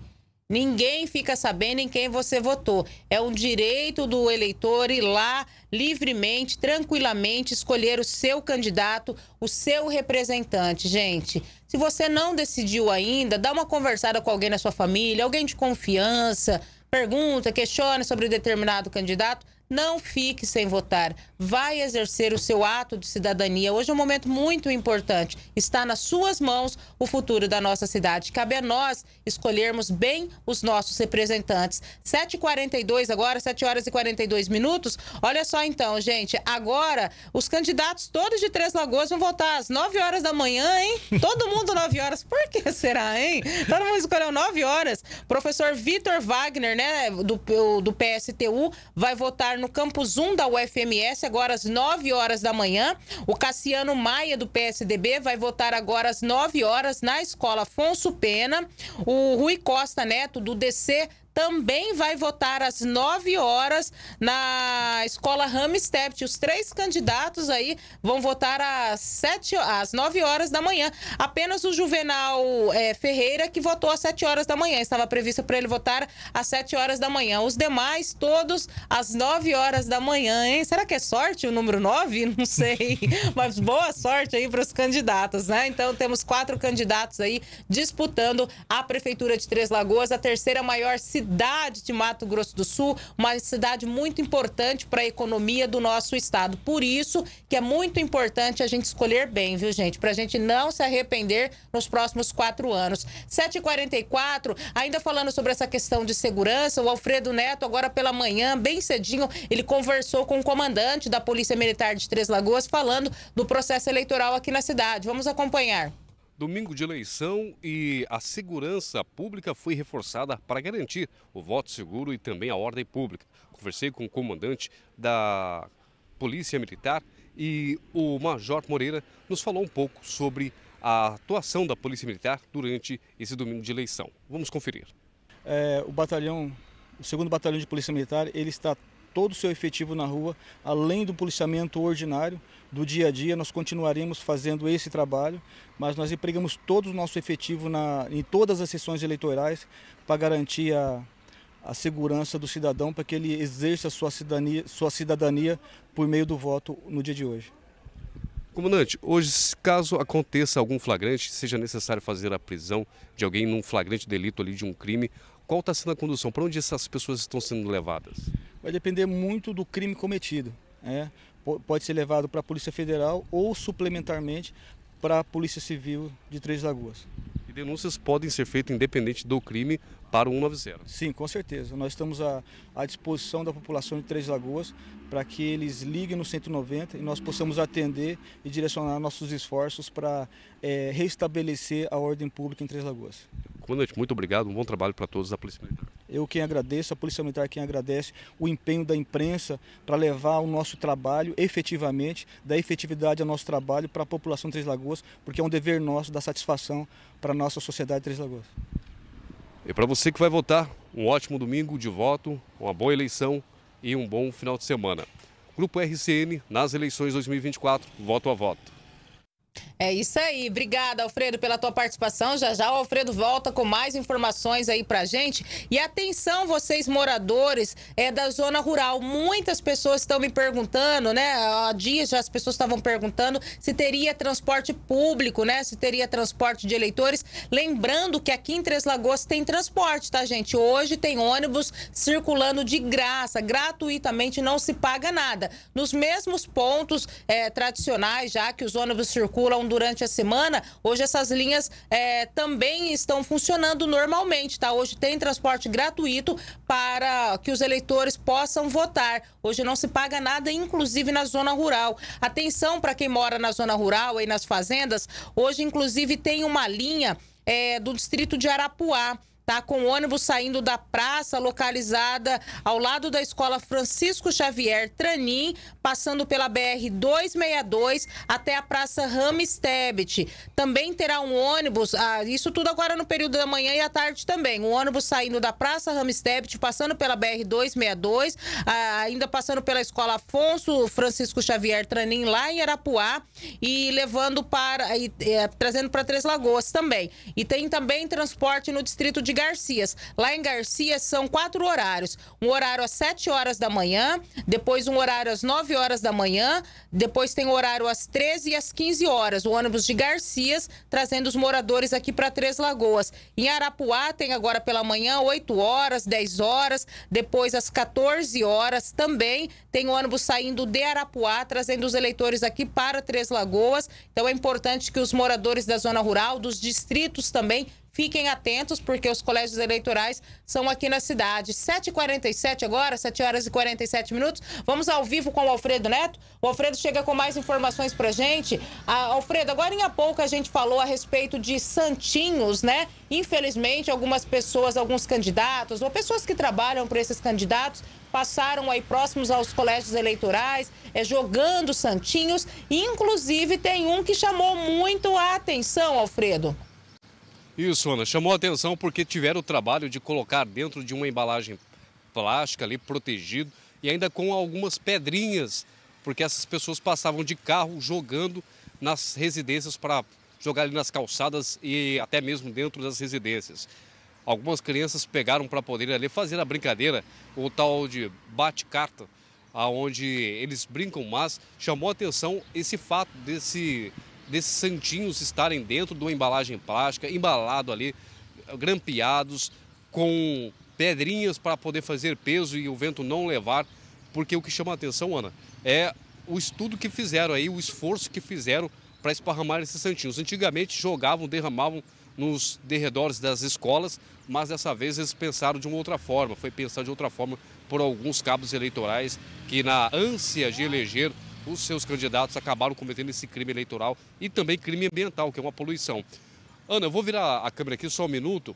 Ninguém fica sabendo em quem você votou. É um direito do eleitor ir lá livremente, tranquilamente, escolher o seu candidato, o seu representante. Gente, se você não decidiu ainda, dá uma conversada com alguém na sua família, alguém de confiança, pergunta, questiona sobre determinado candidato não fique sem votar. Vai exercer o seu ato de cidadania. Hoje é um momento muito importante. Está nas suas mãos o futuro da nossa cidade. Cabe a nós escolhermos bem os nossos representantes. 7h42 agora, 7 horas e 42 minutos. Olha só então, gente. Agora, os candidatos todos de Três Lagoas vão votar às 9 horas da manhã, hein? Todo mundo 9 horas. Por que será, hein? Todo mundo escolheu 9 horas. Professor Vitor Wagner, né, do, do PSTU, vai votar estar no campus 1 da UFMS agora às 9 horas da manhã. O Cassiano Maia, do PSDB, vai votar agora às 9 horas na Escola Afonso Pena. O Rui Costa Neto, do DC, também vai votar às 9 horas na escola Ramstept. Os três candidatos aí vão votar às, 7, às 9 horas da manhã. Apenas o Juvenal é, Ferreira que votou às 7 horas da manhã. Estava previsto para ele votar às 7 horas da manhã. Os demais, todos às 9 horas da manhã, hein? Será que é sorte o número 9? Não sei. Mas boa sorte aí para os candidatos, né? Então temos quatro candidatos aí disputando a Prefeitura de Três Lagoas, a terceira maior cidade cidade de Mato Grosso do Sul, uma cidade muito importante para a economia do nosso estado. Por isso que é muito importante a gente escolher bem, viu, gente? Para a gente não se arrepender nos próximos quatro anos. 7h44, ainda falando sobre essa questão de segurança, o Alfredo Neto, agora pela manhã, bem cedinho, ele conversou com o comandante da Polícia Militar de Três Lagoas, falando do processo eleitoral aqui na cidade. Vamos acompanhar. Domingo de eleição e a segurança pública foi reforçada para garantir o voto seguro e também a ordem pública. Conversei com o comandante da Polícia Militar e o Major Moreira nos falou um pouco sobre a atuação da Polícia Militar durante esse domingo de eleição. Vamos conferir. É, o batalhão, o segundo batalhão de Polícia Militar, ele está todo o seu efetivo na rua, além do policiamento ordinário, do dia a dia, nós continuaremos fazendo esse trabalho, mas nós empregamos todo o nosso efetivo na, em todas as sessões eleitorais para garantir a, a segurança do cidadão, para que ele exerça sua cidadania, sua cidadania por meio do voto no dia de hoje. Comandante, hoje, caso aconteça algum flagrante, seja necessário fazer a prisão de alguém num flagrante delito ali de um crime, qual está sendo a condução? Para onde essas pessoas estão sendo levadas? Vai depender muito do crime cometido. É pode ser levado para a Polícia Federal ou suplementarmente para a Polícia Civil de Três Lagoas. E denúncias podem ser feitas independente do crime para o 190. Sim, com certeza. Nós estamos à, à disposição da população de Três Lagoas para que eles liguem no 190 e nós possamos atender e direcionar nossos esforços para é, restabelecer a ordem pública em Três Lagoas. Comandante, muito obrigado, um bom trabalho para todos da Polícia Militar. Eu quem agradeço, a Polícia Militar quem agradece o empenho da imprensa para levar o nosso trabalho efetivamente, da efetividade ao nosso trabalho para a população de Três Lagoas, porque é um dever nosso dar satisfação para a nossa sociedade de Três Lagoas. E para você que vai votar, um ótimo domingo de voto, uma boa eleição e um bom final de semana. Grupo RCN nas eleições 2024, voto a voto. É isso aí. Obrigada, Alfredo, pela tua participação. Já já o Alfredo volta com mais informações aí pra gente. E atenção, vocês moradores é da zona rural. Muitas pessoas estão me perguntando, né? Há dias já as pessoas estavam perguntando se teria transporte público, né? Se teria transporte de eleitores. Lembrando que aqui em Três Lagoas tem transporte, tá, gente? Hoje tem ônibus circulando de graça, gratuitamente, não se paga nada. Nos mesmos pontos é, tradicionais, já que os ônibus circulam circulam durante a semana, hoje essas linhas é, também estão funcionando normalmente, tá? Hoje tem transporte gratuito para que os eleitores possam votar. Hoje não se paga nada, inclusive na zona rural. Atenção para quem mora na zona rural e nas fazendas, hoje inclusive tem uma linha é, do distrito de Arapuá tá com o ônibus saindo da praça localizada ao lado da escola Francisco Xavier Tranin, passando pela BR 262 até a praça Rames Tebet. Também terá um ônibus, ah, isso tudo agora no período da manhã e à tarde também. Um ônibus saindo da praça Rames Tebet, passando pela BR 262, ah, ainda passando pela escola Afonso Francisco Xavier Tranin lá em Arapuá e levando para e, eh, trazendo para Três Lagoas também. E tem também transporte no distrito de Garcias. Lá em Garcias são quatro horários. Um horário às 7 horas da manhã, depois um horário às 9 horas da manhã, depois tem horário às 13 e às 15 horas. O ônibus de Garcias trazendo os moradores aqui para Três Lagoas. Em Arapuá tem agora pela manhã 8 horas, 10 horas, depois às 14 horas também tem ônibus saindo de Arapuá trazendo os eleitores aqui para Três Lagoas. Então é importante que os moradores da zona rural, dos distritos também Fiquem atentos, porque os colégios eleitorais são aqui na cidade. 7h47 agora, 7 horas e 47 minutos. Vamos ao vivo com o Alfredo Neto. O Alfredo chega com mais informações pra gente. Ah, Alfredo, agora em pouco a gente falou a respeito de santinhos, né? Infelizmente, algumas pessoas, alguns candidatos, ou pessoas que trabalham para esses candidatos, passaram aí próximos aos colégios eleitorais, é, jogando santinhos. Inclusive, tem um que chamou muito a atenção, Alfredo. Isso, Ana. Chamou a atenção porque tiveram o trabalho de colocar dentro de uma embalagem plástica ali, protegido, e ainda com algumas pedrinhas, porque essas pessoas passavam de carro jogando nas residências para jogar ali nas calçadas e até mesmo dentro das residências. Algumas crianças pegaram para poder ali fazer a brincadeira, o tal de bate-carta, aonde eles brincam, mas chamou a atenção esse fato desse desses santinhos estarem dentro de uma embalagem plástica, embalado ali, grampeados, com pedrinhas para poder fazer peso e o vento não levar. Porque o que chama a atenção, Ana, é o estudo que fizeram aí, o esforço que fizeram para esparramar esses santinhos. Antigamente jogavam, derramavam nos derredores das escolas, mas dessa vez eles pensaram de uma outra forma. Foi pensar de outra forma por alguns cabos eleitorais que, na ânsia de eleger os seus candidatos acabaram cometendo esse crime eleitoral e também crime ambiental, que é uma poluição. Ana, eu vou virar a câmera aqui só um minuto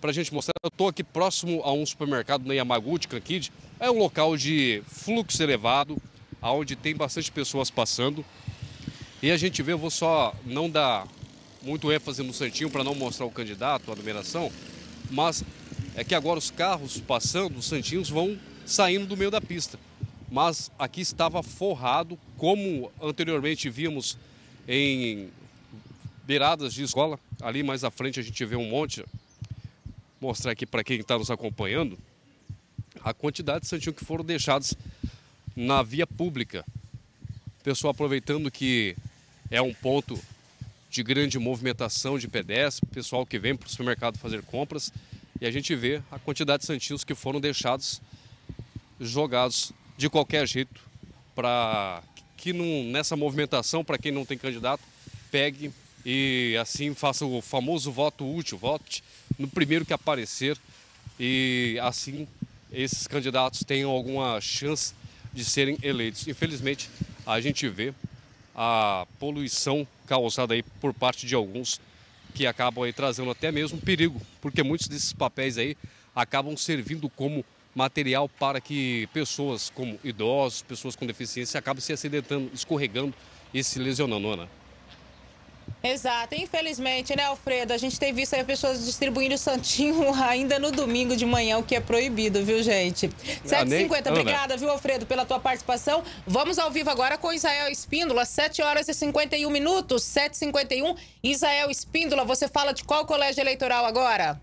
para a gente mostrar. Eu estou aqui próximo a um supermercado na Yamaguchi, Kankid. É um local de fluxo elevado, onde tem bastante pessoas passando. E a gente vê, eu vou só não dar muito ênfase no santinho para não mostrar o candidato, a numeração, mas é que agora os carros passando, os santinhos, vão saindo do meio da pista mas aqui estava forrado, como anteriormente vimos em beiradas de escola. Ali mais à frente a gente vê um monte. Vou mostrar aqui para quem está nos acompanhando a quantidade de santinhos que foram deixados na via pública. pessoal aproveitando que é um ponto de grande movimentação de pedestres, pessoal que vem para o supermercado fazer compras, e a gente vê a quantidade de santinhos que foram deixados jogados de qualquer jeito, para que nessa movimentação, para quem não tem candidato, pegue e assim faça o famoso voto útil, vote no primeiro que aparecer e assim esses candidatos tenham alguma chance de serem eleitos. Infelizmente, a gente vê a poluição causada aí por parte de alguns que acabam aí trazendo até mesmo perigo, porque muitos desses papéis aí acabam servindo como material para que pessoas como idosos, pessoas com deficiência acabem se acidentando, escorregando e se lesionando, Ana. Exato, infelizmente, né, Alfredo? A gente tem visto aí pessoas distribuindo santinho ainda no domingo de manhã, o que é proibido, viu, gente? 7h50, ah, obrigada, viu, Alfredo, pela tua participação. Vamos ao vivo agora com Israel Espíndola, 7 horas e 51 minutos, 7h51. Israel Espíndola, você fala de qual colégio eleitoral agora?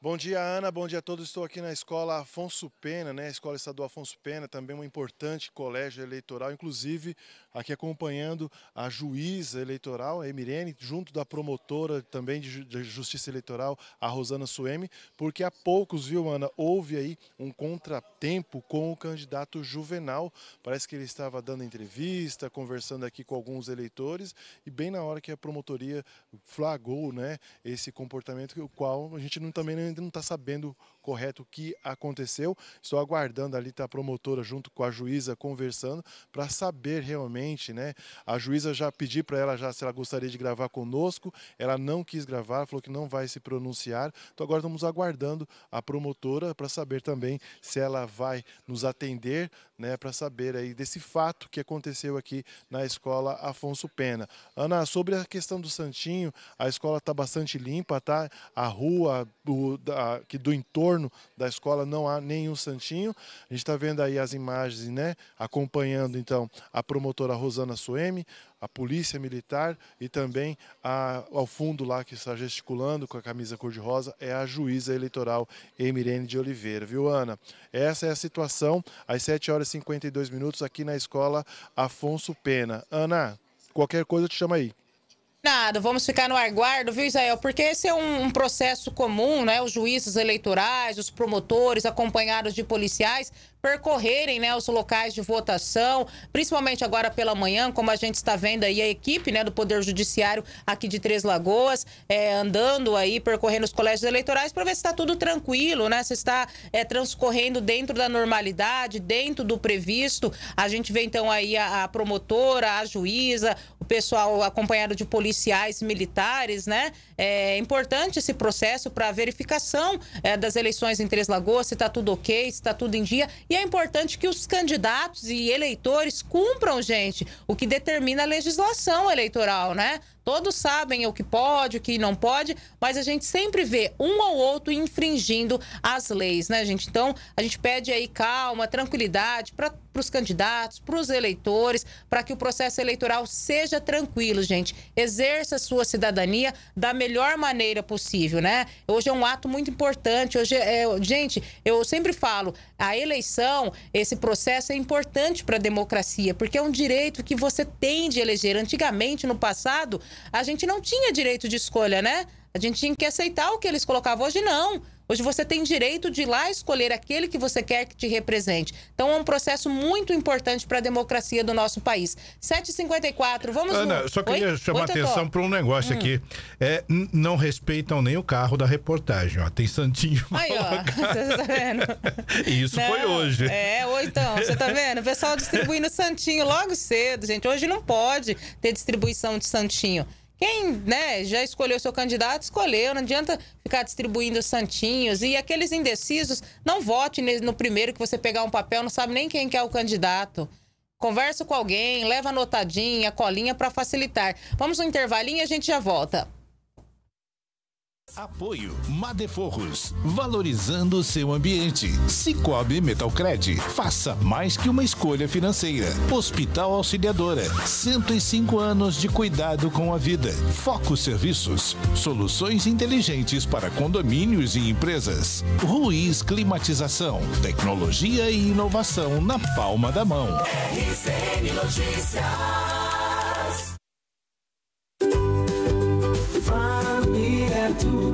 Bom dia, Ana. Bom dia a todos. Estou aqui na escola Afonso Pena, né? A escola estadual Afonso Pena, também um importante colégio eleitoral. Inclusive, aqui acompanhando a juíza eleitoral, a Emirene, junto da promotora também de Justiça Eleitoral, a Rosana Sueme, porque há poucos, viu, Ana, houve aí um contratempo com o candidato Juvenal. Parece que ele estava dando entrevista, conversando aqui com alguns eleitores, e bem na hora que a promotoria flagrou né, esse comportamento, o qual a gente não, também ainda não está sabendo correto o que aconteceu. Estou aguardando ali, tá a promotora junto com a juíza conversando, para saber realmente gente, né? A juíza já pediu para ela já se ela gostaria de gravar conosco, ela não quis gravar, falou que não vai se pronunciar. Então agora estamos aguardando a promotora para saber também se ela vai nos atender, né, para saber aí desse fato que aconteceu aqui na escola Afonso Pena. Ana, sobre a questão do Santinho, a escola está bastante limpa, tá? A rua do, da, que do entorno da escola não há nenhum santinho. A gente está vendo aí as imagens, né? Acompanhando então a promotora doutora Rosana Suemi, a Polícia Militar e também a, ao fundo lá que está gesticulando com a camisa cor-de-rosa é a juíza eleitoral Emirene de Oliveira. Viu, Ana? Essa é a situação às 7 horas e 52 minutos aqui na Escola Afonso Pena. Ana, qualquer coisa eu te chama aí. Nada, vamos ficar no aguardo, viu, Israel? Porque esse é um, um, processo comum, né? Os juízes eleitorais, os promotores, acompanhados de policiais, percorrerem né, os locais de votação, principalmente agora pela manhã, como a gente está vendo aí a equipe né, do Poder Judiciário aqui de Três Lagoas, é, andando aí, percorrendo os colégios eleitorais para ver se está tudo tranquilo, né, se está é, transcorrendo dentro da normalidade, dentro do previsto. A gente vê então aí a, a promotora, a juíza, o pessoal acompanhado de policiais militares, né? É importante esse processo para a verificação é, das eleições em Três Lagoas, se está tudo ok, se está tudo em dia e é importante que os candidatos e eleitores cumpram, gente, o que determina a legislação eleitoral, né? Todos sabem o que pode, o que não pode, mas a gente sempre vê um ou outro infringindo as leis, né, gente? Então, a gente pede aí calma, tranquilidade para para os candidatos, para os eleitores, para que o processo eleitoral seja tranquilo, gente. Exerça a sua cidadania da melhor maneira possível, né? Hoje é um ato muito importante. Hoje é, é gente, eu sempre falo, a eleição, esse processo é importante para a democracia, porque é um direito que você tem de eleger. Antigamente, no passado, a gente não tinha direito de escolha, né? A gente tinha que aceitar o que eles colocavam. Hoje não. Hoje você tem direito de ir lá escolher aquele que você quer que te represente. Então é um processo muito importante para a democracia do nosso país. 7h54, vamos Ana, no... só queria Oi? chamar Oi, atenção para um negócio hum. aqui. É, não respeitam nem o carro da reportagem. Ó. Tem Santinho. Aí, ó. Você tá vendo? isso não, foi hoje. É, ou então, você tá vendo? O pessoal distribuindo Santinho logo cedo, gente. Hoje não pode ter distribuição de Santinho. Quem né, já escolheu seu candidato, escolheu. Não adianta ficar distribuindo santinhos. E aqueles indecisos, não vote no primeiro que você pegar um papel, não sabe nem quem que é o candidato. Conversa com alguém, leva anotadinha, colinha para facilitar. Vamos no intervalinho e a gente já volta. Apoio Madeforros, valorizando o seu ambiente. Cicobi Metalcred, faça mais que uma escolha financeira. Hospital Auxiliadora, 105 anos de cuidado com a vida. Foco Serviços, soluções inteligentes para condomínios e empresas. Ruiz Climatização, tecnologia e inovação na palma da mão. RCN Notícias. Família é tudo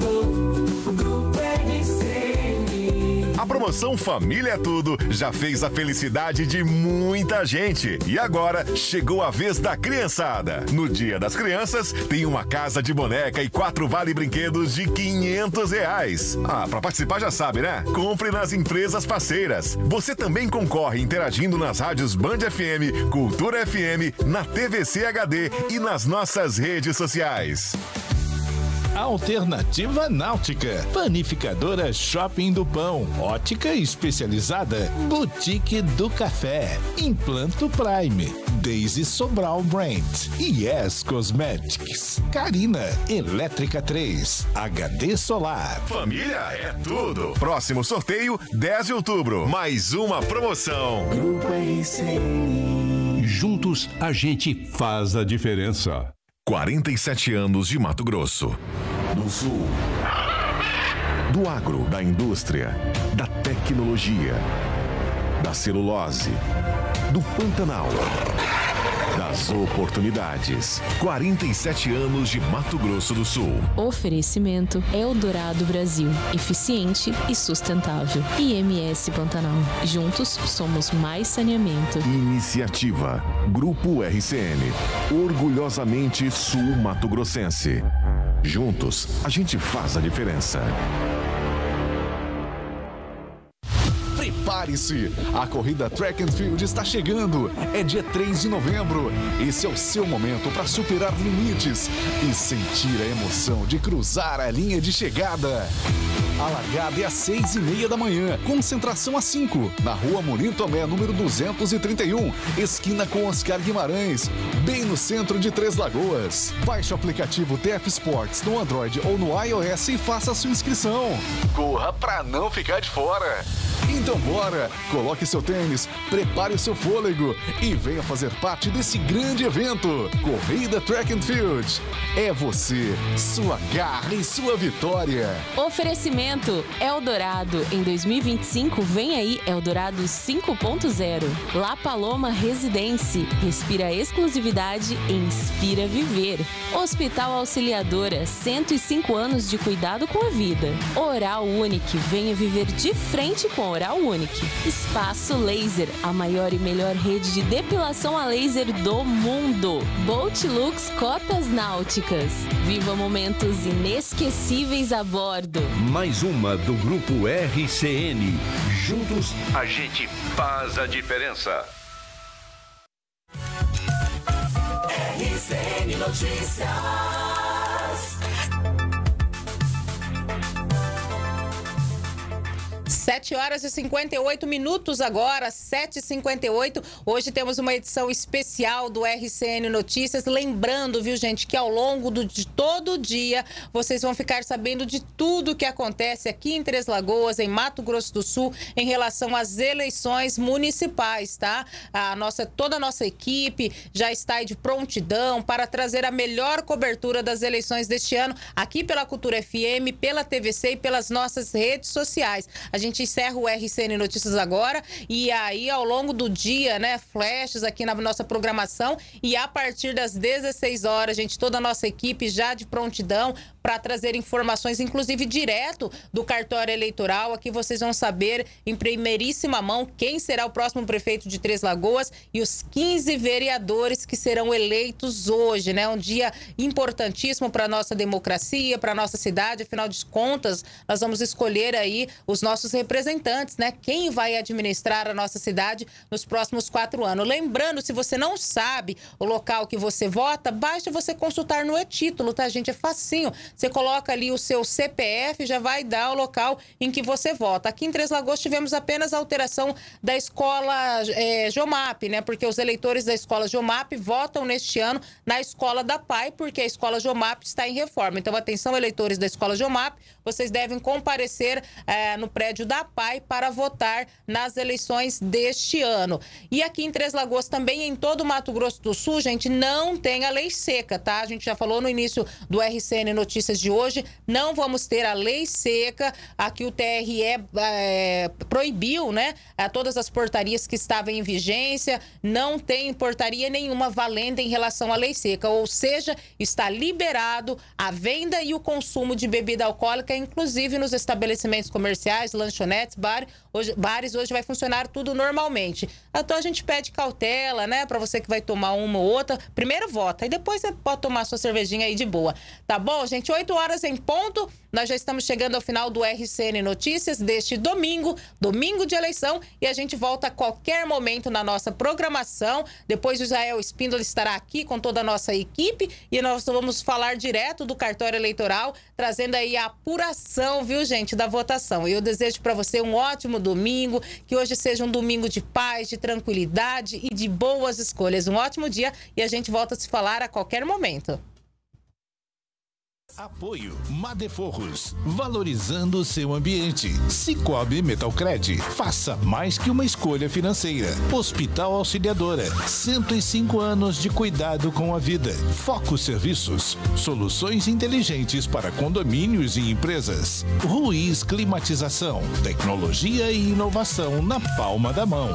promoção Família Tudo já fez a felicidade de muita gente. E agora chegou a vez da criançada. No Dia das Crianças, tem uma casa de boneca e quatro vale brinquedos de 500 reais. Ah, para participar já sabe, né? Compre nas empresas parceiras. Você também concorre interagindo nas rádios Band FM, Cultura FM, na TVC HD e nas nossas redes sociais. Alternativa Náutica, Panificadora Shopping do Pão, Ótica Especializada, Boutique do Café, Implanto Prime, Daisy Sobral Brand, Yes Cosmetics, Carina, Elétrica 3, HD Solar. Família é tudo. Próximo sorteio, 10 de outubro. Mais uma promoção. Grupo Juntos a gente faz a diferença. 47 anos de Mato Grosso. Do Sul. Do agro, da indústria, da tecnologia, da celulose, do Pantanal as oportunidades. 47 anos de Mato Grosso do Sul. Oferecimento Eldorado Brasil. Eficiente e sustentável. IMS Pantanal. Juntos somos mais saneamento. Iniciativa Grupo RCN. Orgulhosamente sul-mato-grossense. Juntos, a gente faz a diferença. prepare-se. A corrida Track and Field está chegando. É dia 3 de novembro. Esse é o seu momento para superar limites e sentir a emoção de cruzar a linha de chegada. A largada é às seis e meia da manhã, concentração às 5, na rua Morim Tomé, número 231, esquina com Oscar Guimarães, bem no centro de Três Lagoas. Baixe o aplicativo TF Sports no Android ou no iOS e faça a sua inscrição. Corra pra não ficar de fora! Então bora! agora. Coloque seu tênis, prepare seu fôlego e venha fazer parte desse grande evento. Corrida Track and Field. É você, sua garra e sua vitória. Oferecimento Eldorado. Em 2025, vem aí Eldorado 5.0. La Paloma Residence. Respira exclusividade e inspira viver. Hospital Auxiliadora. 105 anos de cuidado com a vida. Oral Unique. Venha viver de frente com Oral Unique. Espaço Laser, a maior e melhor rede de depilação a laser do mundo. Bolt Lux Cotas Náuticas. Viva momentos inesquecíveis a bordo. Mais uma do Grupo RCN. Juntos, a gente faz a diferença. RCN Notícias. 7 horas e 58 minutos agora, 7h58. Hoje temos uma edição especial do RCN Notícias. Lembrando, viu, gente, que ao longo do, de todo dia vocês vão ficar sabendo de tudo que acontece aqui em Três Lagoas, em Mato Grosso do Sul, em relação às eleições municipais, tá? A nossa, toda a nossa equipe já está aí de prontidão para trazer a melhor cobertura das eleições deste ano aqui pela Cultura FM, pela TVC e pelas nossas redes sociais. A gente encerra o RCN Notícias agora e aí ao longo do dia, né, flashes aqui na nossa programação e a partir das 16 horas, gente, toda a nossa equipe já de prontidão para trazer informações, inclusive direto do cartório eleitoral. Aqui vocês vão saber em primeiríssima mão quem será o próximo prefeito de Três Lagoas e os 15 vereadores que serão eleitos hoje, né? Um dia importantíssimo para a nossa democracia, para a nossa cidade. Afinal de contas, nós vamos escolher aí os nossos representantes, né? Quem vai administrar a nossa cidade nos próximos quatro anos. Lembrando, se você não sabe o local que você vota, basta você consultar no e-título, tá, gente? É facinho. Você coloca ali o seu CPF, já vai dar o local em que você vota. Aqui em Três Lagoas tivemos apenas a alteração da escola é, Jomap, né? Porque os eleitores da escola Jomap votam neste ano na escola da PAI, porque a escola Jomap está em reforma. Então, atenção, eleitores da escola Jomap, vocês devem comparecer é, no prédio da PAI para votar nas eleições deste ano. E aqui em Três Lagoas também, em todo o Mato Grosso do Sul, gente, não tem a lei seca, tá? A gente já falou no início do RCN Notícias de hoje, não vamos ter a lei seca, a que o TRE é, eh, proibiu, né? A todas as portarias que estavam em vigência, não tem portaria nenhuma valendo em relação à lei seca, ou seja, está liberado a venda e o consumo de bebida alcoólica, inclusive nos estabelecimentos comerciais, lanchonetes, bar, hoje, bares, hoje vai funcionar tudo normalmente. Então a gente pede cautela, né, para você que vai tomar uma ou outra, primeiro vota e depois você pode tomar sua cervejinha aí de boa. Tá bom, gente? 18 horas em ponto. Nós já estamos chegando ao final do RCN Notícias deste domingo, domingo de eleição, e a gente volta a qualquer momento na nossa programação. Depois o Israel Espíndola estará aqui com toda a nossa equipe e nós vamos falar direto do cartório eleitoral, trazendo aí a apuração, viu, gente, da votação. Eu desejo para você um ótimo domingo, que hoje seja um domingo de paz, de tranquilidade e de boas escolhas. Um ótimo dia e a gente volta a se falar a qualquer momento. Apoio Madeforros, valorizando o seu ambiente. Cicobi Metalcred, faça mais que uma escolha financeira. Hospital Auxiliadora, 105 anos de cuidado com a vida. Foco Serviços, soluções inteligentes para condomínios e empresas. Ruiz Climatização, tecnologia e inovação na palma da mão.